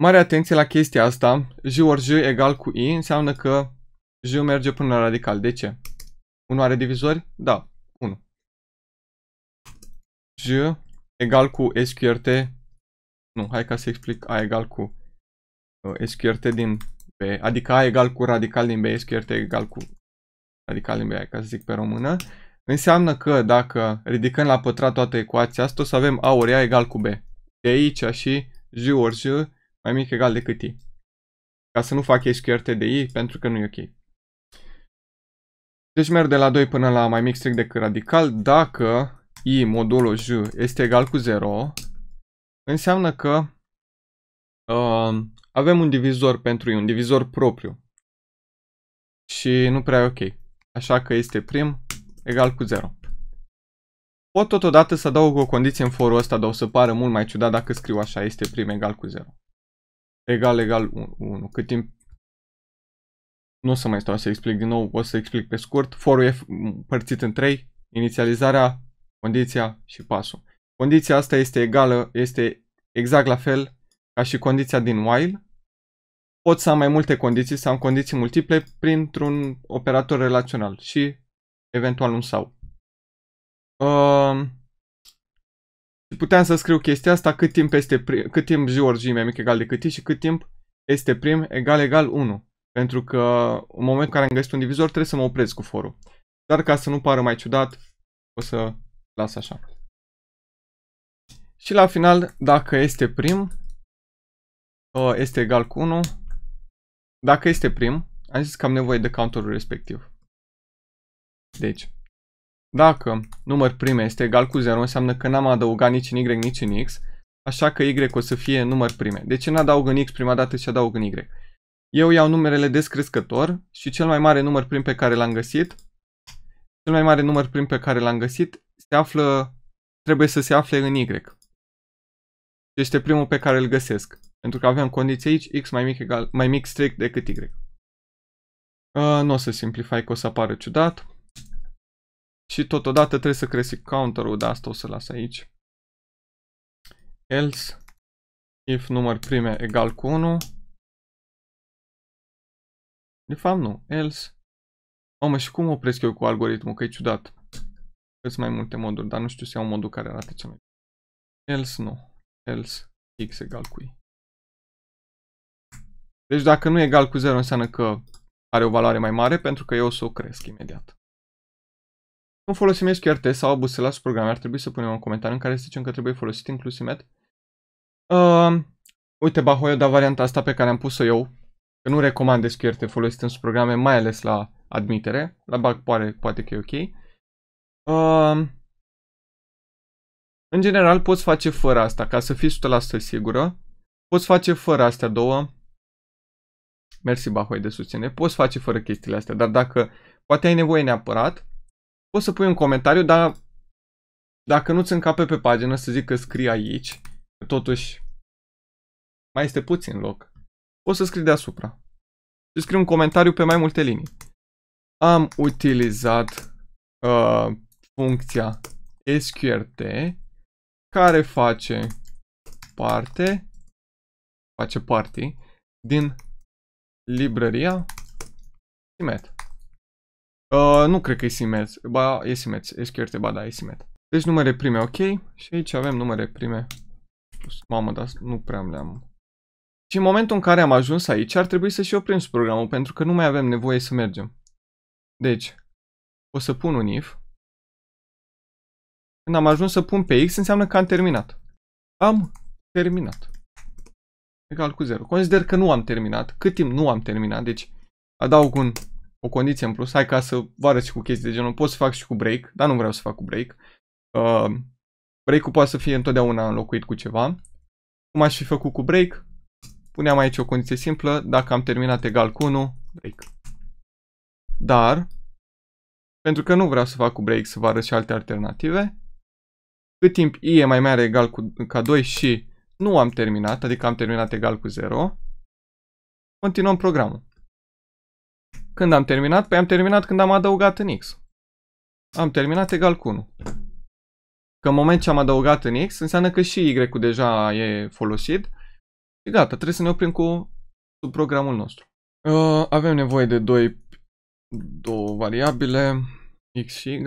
Mare atenție la chestia asta, j ori j egal cu i înseamnă că j merge până la radical. De ce? Unul are divizori? Da j egal cu sqrt, nu, hai ca să explic a egal cu sqrt din b, adică a egal cu radical din b, sqrt egal cu radical din b, ca să zic pe română, înseamnă că dacă ridicăm la pătrat toată ecuația asta, o să avem a ori a egal cu b. De aici și j ori j mai mic egal decât i. Ca să nu fac sqrt de i, pentru că nu e ok. Deci merg de la 2 până la mai mic strict decât radical dacă i modulo j este egal cu 0, înseamnă că uh, avem un divizor pentru i, un divizor propriu. Și nu prea e ok. Așa că este prim egal cu 0. Pot totodată să adaug o condiție în forul ăsta, dar o să pară mult mai ciudat dacă scriu așa, este prim egal cu 0. Egal, egal 1. 1. Cât timp nu o să mai stau să explic din nou, o să explic pe scurt. Forul e părțit în 3, inițializarea condiția și pasul. Condiția asta este egală, este exact la fel ca și condiția din while. Pot să am mai multe condiții, să am condiții multiple printr-un operator relațional și eventual un sau. Uh, puteam să scriu chestia asta cât timp, este prim, cât timp j ori j mai mic egal decât i și cât timp este prim egal egal 1. Pentru că în momentul în care am găsit un divizor trebuie să mă opresc cu forul. Dar ca să nu pară mai ciudat, o să las așa. Și la final, dacă este prim, uh, este egal cu 1. Dacă este prim, am zis că am nevoie de counterul respectiv. Deci, dacă număr prim este egal cu 0, înseamnă că n-am adăugat nici în Y, nici în X, așa că Y o să fie număr prime. De ce n adaug în X prima dată și adaug în Y? Eu iau numerele descrescător și cel mai mare număr prim pe care l-am găsit, cel mai mare număr prim pe care l-am găsit se află, trebuie să se afle în Y. Și este primul pe care îl găsesc. Pentru că avem condiții aici, x mai mic, egal, mai mic strict decât y. Uh, nu o să simplify că o să apară ciudat. Și totodată trebuie să cresc counter-ul, dar asta o să las aici. Else, if număr prime egal cu 1. De fapt nu, else. Mamă, și cum opresc eu cu algoritmul, că e ciudat. Sunt mai multe moduri, dar nu știu să iau modul care arată cel mai bine. Else nu. Else x egal cu i. Deci dacă nu e egal cu 0 înseamnă că are o valoare mai mare pentru că eu o să o cresc imediat. Când folosim SQRT sau busela sub programe, ar trebui să punem un comentariu în care să zicem că trebuie folosit inclusimet. Uh, ehm, uite, eu dar varianta asta pe care am pus-o eu, că nu recomand SQRT folosit în subprograme, mai ales la admitere, la bug poate, poate că e ok în general poți face fără asta, ca să fii 100% sigură. Poți face fără astea două. Mersi, Bahoi, de susține. Poți face fără chestiile astea, dar dacă poate ai nevoie neapărat, poți să pui un comentariu, dar dacă nu-ți încape pe pagină, să zic că scrii aici, că totuși mai este puțin loc, poți să scrii deasupra. Și scrii un comentariu pe mai multe linii. Am utilizat uh, funcția sqrt care face parte face parte din librăria simet. Uh, nu cred că e simet. Ba, e simet. SQRT, ba da, e simet. Deci numere prime, ok. Și aici avem numere prime. Mamă, dar nu prea le-am... Și în momentul în care am ajuns aici, ar trebui să și oprim programul, pentru că nu mai avem nevoie să mergem. Deci, o să pun un if. Când am ajuns să pun pe X, înseamnă că am terminat. Am terminat. Egal cu 0. Consider că nu am terminat. Cât timp nu am terminat, deci adaug un, o condiție în plus. Hai ca să vă arăt și cu chestii de genul. Pot să fac și cu break, dar nu vreau să fac cu break. Uh, break-ul poate să fie întotdeauna înlocuit cu ceva. Cum aș fi făcut cu break? Puneam aici o condiție simplă. Dacă am terminat egal cu 1, break. Dar, pentru că nu vreau să fac cu break să vă arăt și alte alternative, cât timp i e mai mare egal cu, ca 2 și nu am terminat, adică am terminat egal cu 0, continuăm programul. Când am terminat? Păi am terminat când am adăugat în x. Am terminat egal cu 1. Că în moment ce am adăugat în x, înseamnă că și y-ul deja e folosit. Și gata, trebuie să ne oprim cu programul nostru. Uh, avem nevoie de doi, două variabile, x și y.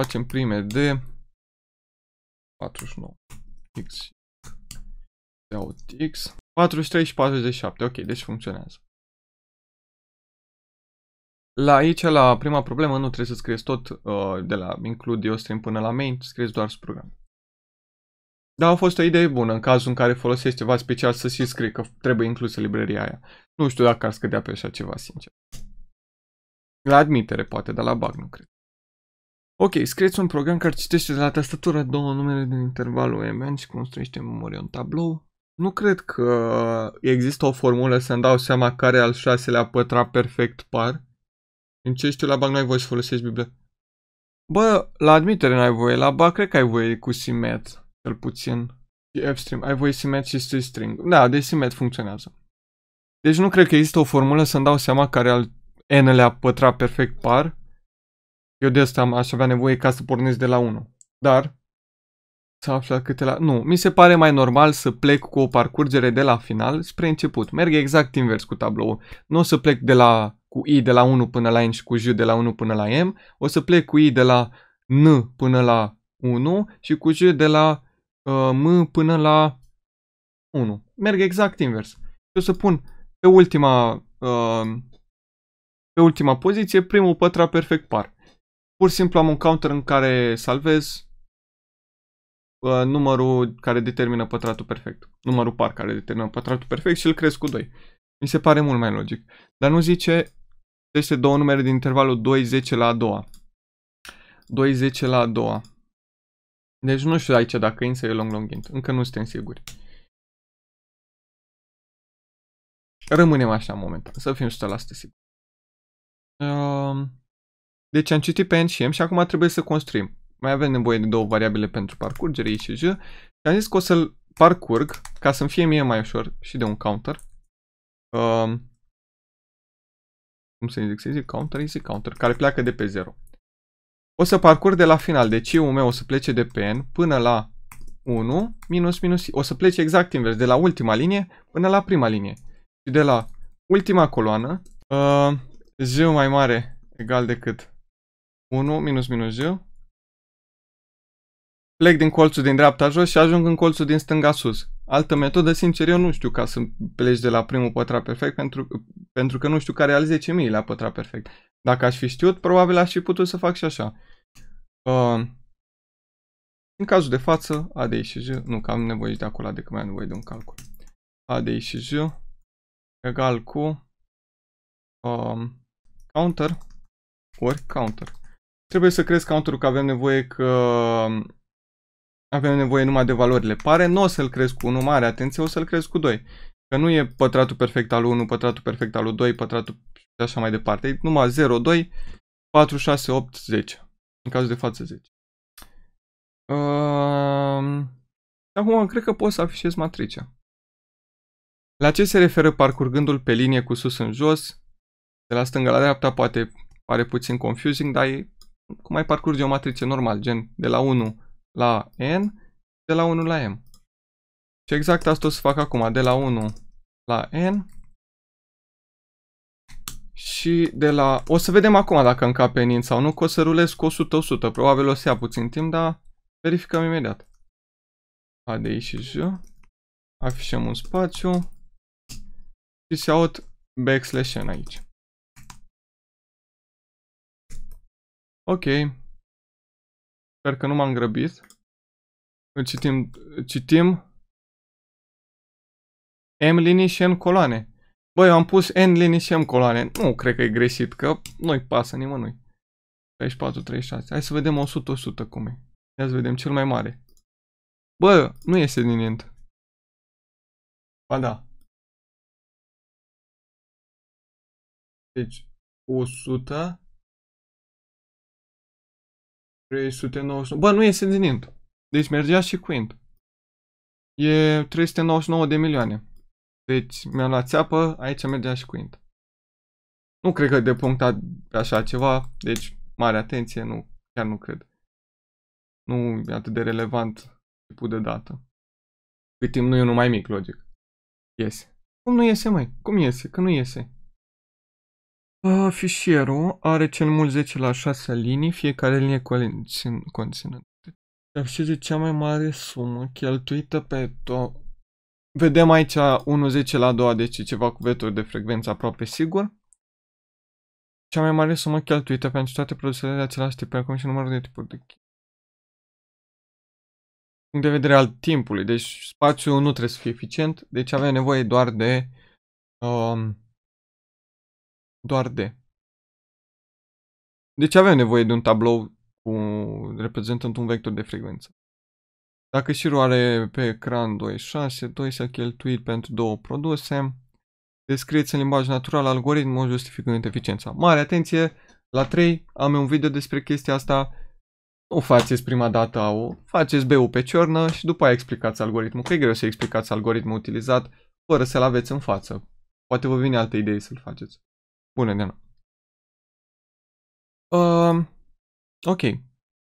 Facem prime de 49. X. Out X. 43 și 47. Ok, deci funcționează. La aici, la prima problemă, nu trebuie să scrieți tot uh, de la include stream până la main, scrieți doar sub program. Dar a fost o idee bună în cazul în care folosești ceva special să și scrii că trebuie inclusă librăria aia. Nu știu dacă ar scădea pe așa ceva, sincer. La admitere, poate, dar la bug nu cred. Ok, scrieți un program care citește de la tastatură două numere din intervalul MN și construiește în memorie un tablou. Nu cred că există o formulă să-mi dau seama care al șaselea pătra perfect par. În ce știu la BAC nu ai voie să folosești Biblia. Bă, la admitere n-ai voie, la BAC cred că ai voie cu simet, cel puțin. Și F-stream, ai voie simet și string. Da, de deci simet funcționează. Deci nu cred că există o formulă să-mi dau seama care al n-lea pătra perfect par. Eu de asta aș avea nevoie ca să pornesc de la 1. Dar, să afla câte la... Nu, mi se pare mai normal să plec cu o parcurgere de la final spre început. Merg exact invers cu tabloul. Nu o să plec de la cu I de la 1 până la N și cu J de la 1 până la M. O să plec cu I de la N până la 1 și cu J de la uh, M până la 1. Merg exact invers. Și o să pun pe ultima, uh, pe ultima poziție primul pătrat perfect par. Pur și simplu am un counter în care salvez uh, numărul care determină pătratul perfect. Numărul par care determină pătratul perfect și îl cresc cu 2. Mi se pare mult mai logic. Dar nu zice este două numere din intervalul 2-10 la a doua. 2-10 la a doua. Deci nu știu aici dacă int sau e long long int. Încă nu suntem siguri. Rămânem așa momentan. Să fim 100% siguri. Um... Deci am citit pe N și acum trebuie să construim. Mai avem nevoie de două variabile pentru parcurgere, I și J. Și am zis că o să-l parcurg ca să-mi fie mie mai ușor și de un counter. Um, cum să zic, să zic counter, easy counter, care pleacă de pe 0. O să parcurg de la final, deci eu meu o să plece de pe n până la 1, minus, minus, o să plece exact invers, de la ultima linie până la prima linie. Și de la ultima coloană, uh, J mai mare egal decât 1 minus minus J. Plec din colțul din dreapta jos și ajung în colțul din stânga sus. Altă metodă, sincer, eu nu știu ca să pleci de la primul pătrat perfect pentru, pentru că nu știu care al 10.000 la pătrat perfect. Dacă aș fi știut, probabil aș fi putut să fac și așa. Uh, în cazul de față, ADI și J, nu că am nevoie de acolo, adică mai am nevoie de un calcul. ADI și J egal cu uh, counter ori counter. Trebuie să crezi counter că avem nevoie că avem nevoie numai de valorile pare, nu o să-l crezi cu 1 mare, atenție, o să-l crezi cu 2. Că nu e pătratul perfect al 1, pătratul perfect al 2, pătratul și așa mai departe. E numai 0, 2, 4, 6, 8, 10. În cazul de față 10. Uh, ehm, acum, cred că pot să afișez matricea. La ce se referă parcurgândul pe linie cu sus în jos? De la stânga la dreapta poate pare puțin confusing, dar e cum ai parcurge o matrice normal, gen de la 1 la N, de la 1 la M. Și exact asta o să fac acum, de la 1 la N și de la... O să vedem acum dacă încape pe IN sau nu, că o să rulez cu 100-100. Probabil o să ia puțin timp, dar verificăm imediat. A de I și J. Afișăm un spațiu și se aud backslash N aici. Ok. Sper că nu m-am grăbit. Îl citim. Citim. M linii și N coloane. Băi, eu am pus N linii și M coloane. Nu cred că e greșit, că nu-i pasă nimănui. 34, 36. Hai să vedem 100, 100 cum e. Ia să vedem cel mai mare. Bă, nu este din int. Ba da. Deci, 100 399. Bă, nu e Senzinint. Deci mergea și Quint. E 399 de milioane. Deci mi-am luat țeapă, aici mergea și Quint. Nu cred că de punctat așa ceva, deci mare atenție, nu, chiar nu cred. Nu e atât de relevant tipul de dată. Cât timp nu e unul mai mic, logic. Iese. Cum nu iese, mai? Cum iese? Că nu iese fișierul are cel mult 10 la 6 linii, fiecare linie conține. Afșeze cea mai mare sumă cheltuită pe to Vedem aici 1,10 la 2, deci ceva cu veturi de frecvență aproape sigur. Cea mai mare sumă cheltuită pentru toate produsele de același tip, precum și numărul de tipuri de punct de vedere al timpului, deci spațiul nu trebuie să fie eficient, deci avem nevoie doar de um, doar de. Deci avem nevoie de un tablou cu, reprezentând un vector de frecvență. Dacă șirul are pe ecran 2.6, 2 s-a cheltuit pentru două produse. Descrieți în limbaj natural algoritmul justificând eficiența. Mare atenție! La 3 am un video despre chestia asta. Nu faceți prima dată AU, faceți B-ul pe ciornă și după aia explicați algoritmul, că e greu să explicați algoritmul utilizat fără să-l aveți în față. Poate vă vine alte idei să-l faceți. Bună, Dana. Uh, ok.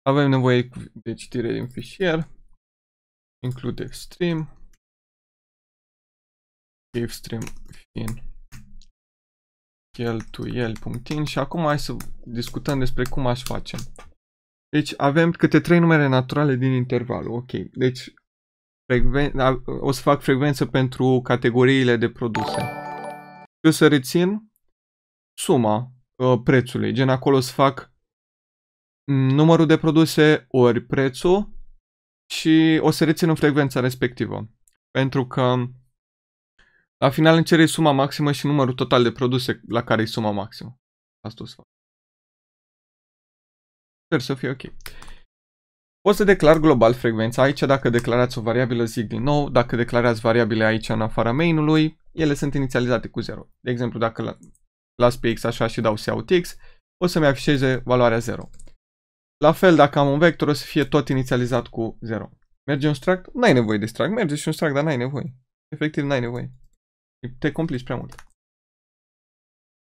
Avem nevoie de citire din fișier. Include stream. Give stream fin cheltuiel.in și acum hai să discutăm despre cum aș face. Deci avem câte trei numere naturale din interval. Ok, deci o să fac frecvență pentru categoriile de produse. Eu să rețin suma uh, prețului. Gen acolo să fac mm, numărul de produse ori prețul și o să rețin în frecvența respectivă. Pentru că la final încerc suma maximă și numărul total de produse la care e suma maximă. Asta o să fac. Sper să fie ok. O să declar global frecvența aici dacă declarați o variabilă zic din nou, dacă declarați variabile aici în afara main-ului, ele sunt inițializate cu 0. De exemplu, dacă las pe x așa și dau x, o să-mi afișeze valoarea 0. La fel, dacă am un vector, o să fie tot inițializat cu 0. Merge un struct? N-ai nevoie de struct. Merge și un struct, dar n-ai nevoie. Efectiv, n-ai nevoie. Te complici prea mult.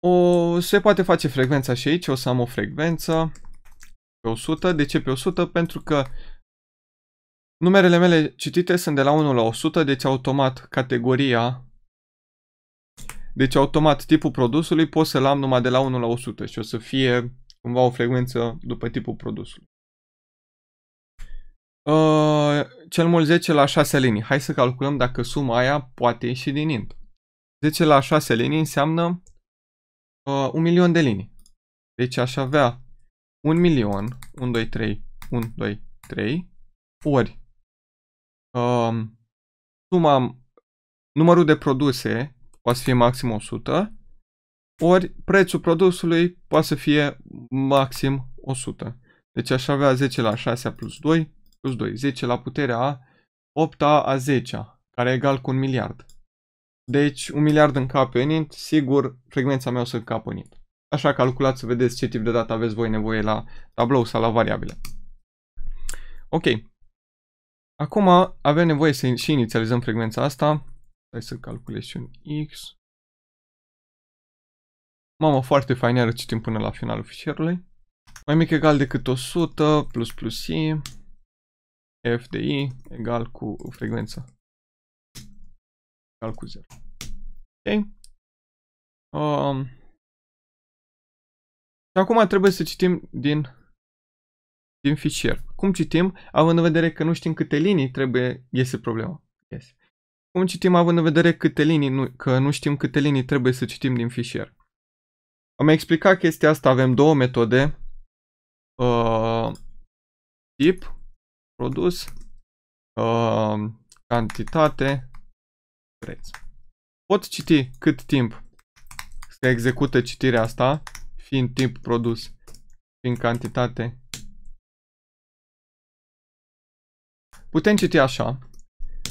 O, se poate face frecvența și aici. O să am o frecvență pe 100. De ce pe 100? Pentru că numerele mele citite sunt de la 1 la 100, deci automat categoria deci automat tipul produsului pot să-l am numai de la 1 la 100 și o să fie cumva o frecvență după tipul produsului. Uh, cel mult 10 la 6 linii. Hai să calculăm dacă suma aia poate ieși din int. 10 la 6 linii înseamnă uh, 1 milion de linii. Deci aș avea 1 milion, 1, 2, 3, 1, 2, 3, ori uh, suma, numărul de produse poate să fie maxim 100, ori prețul produsului poate să fie maxim 100. Deci aș avea 10 la 6 plus 2 plus 2, 10 la puterea 8 -a, 10 care e egal cu un miliard. Deci un miliard în cap în int, sigur frecvența mea o să cap în int. Așa calculați să vedeți ce tip de dată aveți voi nevoie la tablou sau la variabile. Ok. Acum avem nevoie să și inițializăm frecvența asta Hai să calculez și un X. Mamă, foarte fain, iară citim până la finalul fișierului. Mai mic egal decât 100 plus plus I f de i egal cu frecvență Egal cu 0. Ok? Um, și acum trebuie să citim din, din fișier. Cum citim? Având în vedere că nu știm câte linii trebuie, iese problema. Yes. Cum citim având în vedere câte linii, nu, că nu știm câte linii trebuie să citim din fișier. Am explicat chestia asta, avem două metode. Uh, tip, produs, uh, cantitate, preț. Pot citi cât timp se execută citirea asta, fiind timp produs, fiind cantitate. Putem citi așa.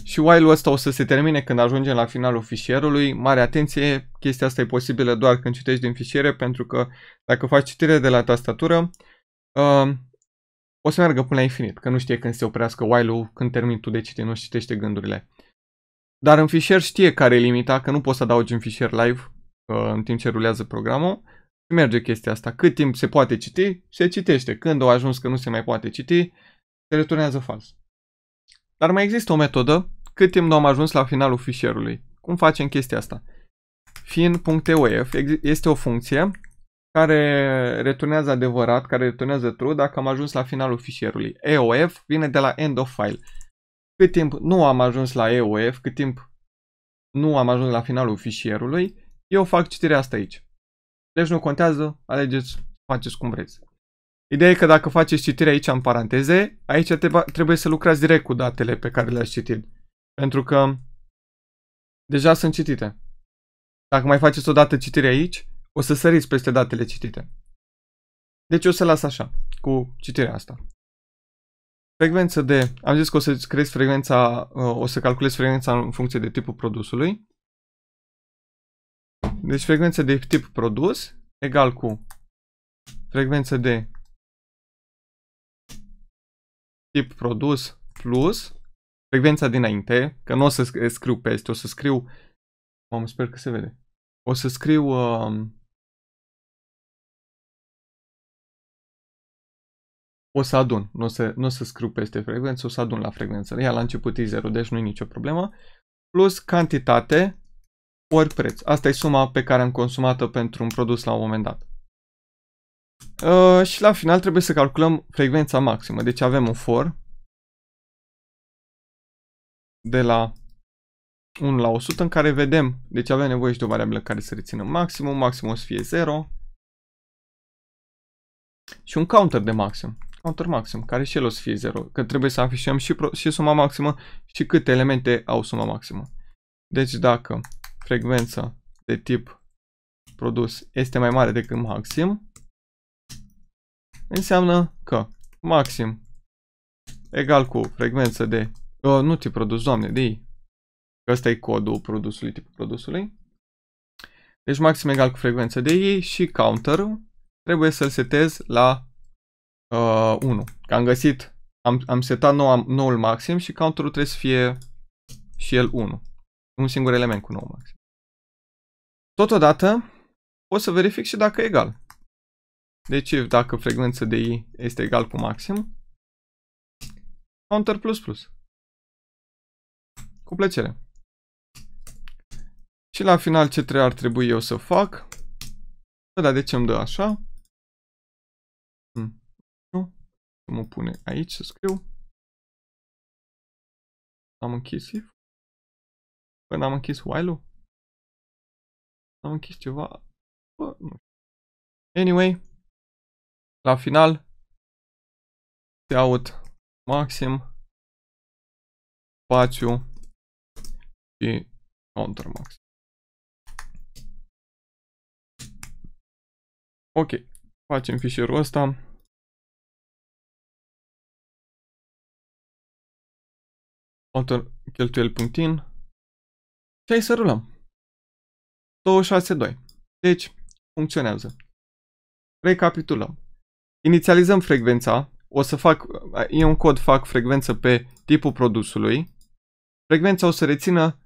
Și while-ul ăsta o să se termine când ajungem la finalul fișierului. Mare atenție, chestia asta e posibilă doar când citești din fișiere, pentru că dacă faci citire de la tastatură, uh, o să meargă până la infinit, că nu știe când se oprească while-ul, când termin tu de citit, nu citește gândurile. Dar în fișier știe care e limita, că nu poți să adaugi în fișier live uh, în timp ce rulează programul. Și merge chestia asta. Cât timp se poate citi, se citește. Când au ajuns că nu se mai poate citi, se returnează fals. Dar mai există o metodă cât timp nu am ajuns la finalul fișierului. Cum facem chestia asta? fin.eof este o funcție care returnează adevărat, care returnează true dacă am ajuns la finalul fișierului. EOF vine de la end of file. Cât timp nu am ajuns la EOF, cât timp nu am ajuns la finalul fișierului, eu fac citirea asta aici. Deci nu contează, alegeți, faceți cum vreți. Ideea e că dacă faceți citire aici în paranteze, aici trebuie să lucrați direct cu datele pe care le-ați citit. Pentru că deja sunt citite. Dacă mai faceți o dată citire aici, o să săriți peste datele citite. Deci o să las așa, cu citirea asta. Frecvență de... Am zis că o să crezi frecvența, uh, o să calculez frecvența în funcție de tipul produsului. Deci frecvență de tip produs egal cu frecvență de tip produs plus frecvența dinainte, că nu o să scriu peste, o să scriu, mamă, sper că se vede, o să scriu um, o să adun, nu o să, nu o să scriu peste frecvență, o să adun la frecvență. Ea la început e 0, deci nu e nicio problemă. Plus cantitate ori preț. Asta e suma pe care am consumat-o pentru un produs la un moment dat. Uh, și la final trebuie să calculăm frecvența maximă. Deci avem un for de la 1 la 100 în care vedem, deci avem nevoie și de o variabilă care să rețină maximum, maximum o să fie 0 și un counter de maxim, counter maxim, care și el o să fie 0, că trebuie să afișăm și, și suma maximă și câte elemente au suma maximă. Deci dacă frecvența de tip produs este mai mare decât maxim, înseamnă că maxim egal cu frecvență de... Uh, nu tip produs, doamne, de Că ăsta e codul produsului, tipul produsului. Deci maxim egal cu frecvență de ei și counter trebuie să-l setez la ă, uh, 1. Că am găsit, am, am setat nou, noul maxim și counterul trebuie să fie și el 1. Un singur element cu nou maxim. Totodată o să verific și dacă e egal. Deci dacă frecvența de I este egal cu maxim, counter plus plus. Cu plăcere. Și la final ce trebuie ar trebui eu să fac? Păi da, dar de ce îmi dă așa? Hmm. Nu. Mă pune aici să scriu. Am închis if. Bă, păi n-am închis while-ul? Am închis ceva? Bă, nu. Anyway. La final, se aud maxim, spațiu și counter max. Ok, facem fișierul ăsta. Counter cheltuiel punctin. Și hai să rulăm. 262. Deci, funcționează. Recapitulăm. Inițializăm frecvența, o să fac, e un cod, fac frecvență pe tipul produsului. Frecvența o să rețină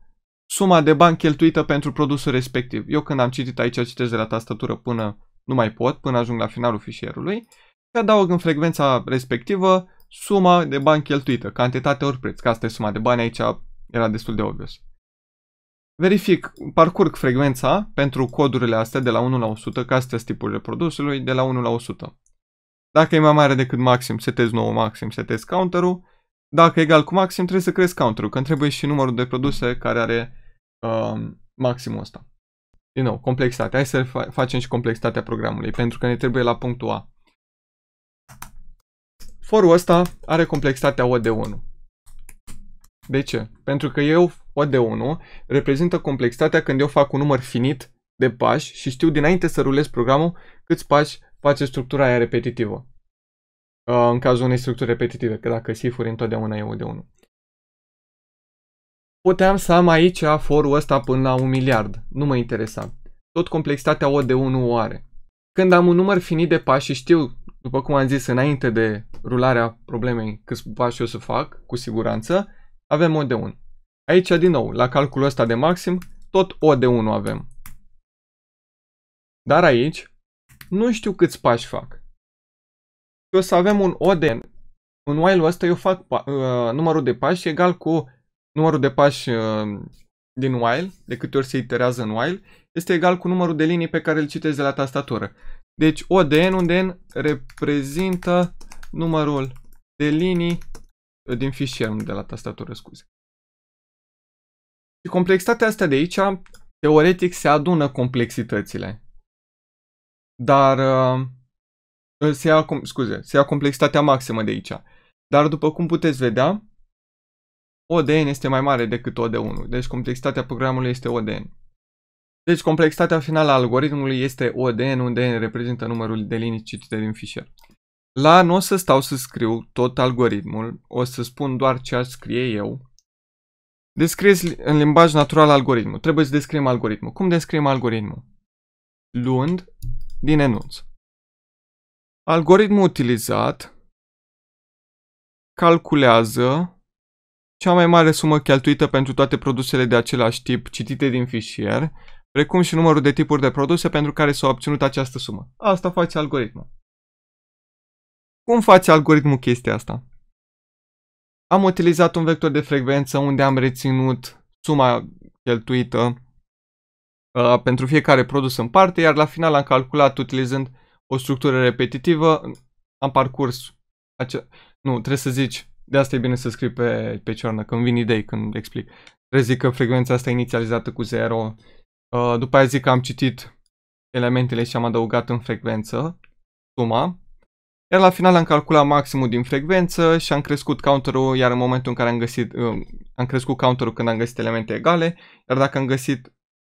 suma de bani cheltuită pentru produsul respectiv. Eu când am citit aici, citesc de la tastatură până nu mai pot, până ajung la finalul fișierului și adaug în frecvența respectivă suma de bani cheltuită, cantitate ori preț, că asta e suma de bani, aici era destul de obvious. Verific, parcurg frecvența pentru codurile astea de la 1 la 100, că astea sunt tipurile produsului, de la 1 la 100. Dacă e mai mare decât maxim, setezi nou maxim, setezi counter-ul. Dacă e egal cu maxim, trebuie să crezi counter-ul, că trebuie și numărul de produse care are uh, maximul ăsta. Din nou, complexitate. Hai să facem și complexitatea programului, pentru că ne trebuie la punctul A. Forul ăsta are complexitatea O de 1. De ce? Pentru că eu, O de 1, reprezintă complexitatea când eu fac un număr finit de pași și știu dinainte să rulez programul câți pași face structura aia repetitivă. Uh, în cazul unei structuri repetitive, că dacă sifuri întotdeauna e 1 de 1. Puteam să am aici forul ăsta până la un miliard. Nu mă interesa. Tot complexitatea O de 1 o are. Când am un număr finit de pași și știu, după cum am zis înainte de rularea problemei, câți pași o să fac, cu siguranță, avem O de 1. Aici, din nou, la calculul ăsta de maxim, tot O de 1 avem. Dar aici, nu știu câți pași fac. Și o să avem un ODN. În while-ul ăsta eu fac uh, numărul de pași egal cu numărul de pași uh, din while, de câte ori se iterează în while, este egal cu numărul de linii pe care îl citesc de la tastatură. Deci ODN, unde N reprezintă numărul de linii uh, din fișier de la tastatură, scuze. Și complexitatea asta de aici, teoretic, se adună complexitățile. Dar uh, se, ia, scuze, se ia complexitatea maximă de aici. Dar după cum puteți vedea, ODN este mai mare decât OD1, deci complexitatea programului este ODN. Deci complexitatea finală a algoritmului este ODN, unde N reprezintă numărul de linii citite din fișier. La nu o să stau să scriu tot algoritmul, o să spun doar ce aș scrie eu. Descrieți în limbaj natural algoritmul. Trebuie să descriem algoritmul. Cum descriem algoritmul? Luând din enunț. Algoritmul utilizat calculează cea mai mare sumă cheltuită pentru toate produsele de același tip citite din fișier, precum și numărul de tipuri de produse pentru care s-a obținut această sumă. Asta face algoritmul. Cum face algoritmul chestia asta? Am utilizat un vector de frecvență unde am reținut suma cheltuită Uh, pentru fiecare produs în parte, iar la final am calculat utilizând o structură repetitivă, am parcurs acea... Nu, trebuie să zici, de asta e bine să scrii pe, pe ciornă, când vin idei, când explic. Trebuie să zic că frecvența asta e inițializată cu 0, uh, după aia zic că am citit elementele și am adăugat în frecvență suma, iar la final am calculat maximul din frecvență și am crescut counterul, iar în momentul în care am găsit, uh, am crescut counterul când am găsit elemente egale, iar dacă am găsit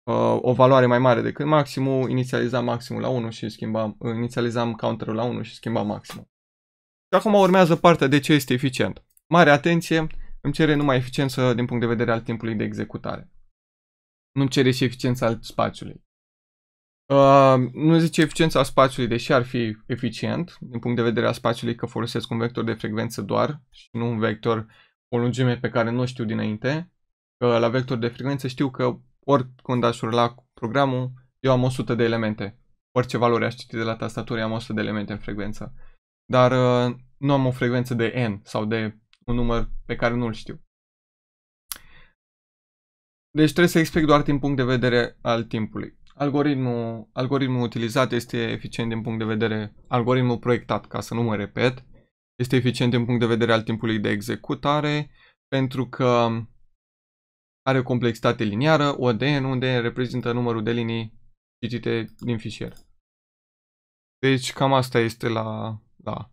uh, o valoare mai mare decât maximul, inițializam maximul la 1 și schimbam, uh, inițializam counterul la 1 și schimbam maximul. Și acum urmează partea de ce este eficient. Mare atenție, îmi cere numai eficiență din punct de vedere al timpului de executare. nu îmi cere și eficiența al spațiului. Uh, nu zice eficiența spațiului, deși ar fi eficient din punct de vedere al spațiului că folosesc un vector de frecvență doar și nu un vector o lungime pe care nu știu dinainte. Că la vector de frecvență știu că oricând aș la programul, eu am 100 de elemente. Orice valoare aș citi de la tastatură, am 100 de elemente în frecvență. Dar uh, nu am o frecvență de N sau de un număr pe care nu-l știu. Deci trebuie să explic doar din punct de vedere al timpului. Algoritmul, algoritmul utilizat este eficient din punct de vedere, algoritmul proiectat, ca să nu mă repet, este eficient din punct de vedere al timpului de executare, pentru că are o complexitate liniară, ODN, unde reprezintă numărul de linii citite din fișier. Deci cam asta este la, la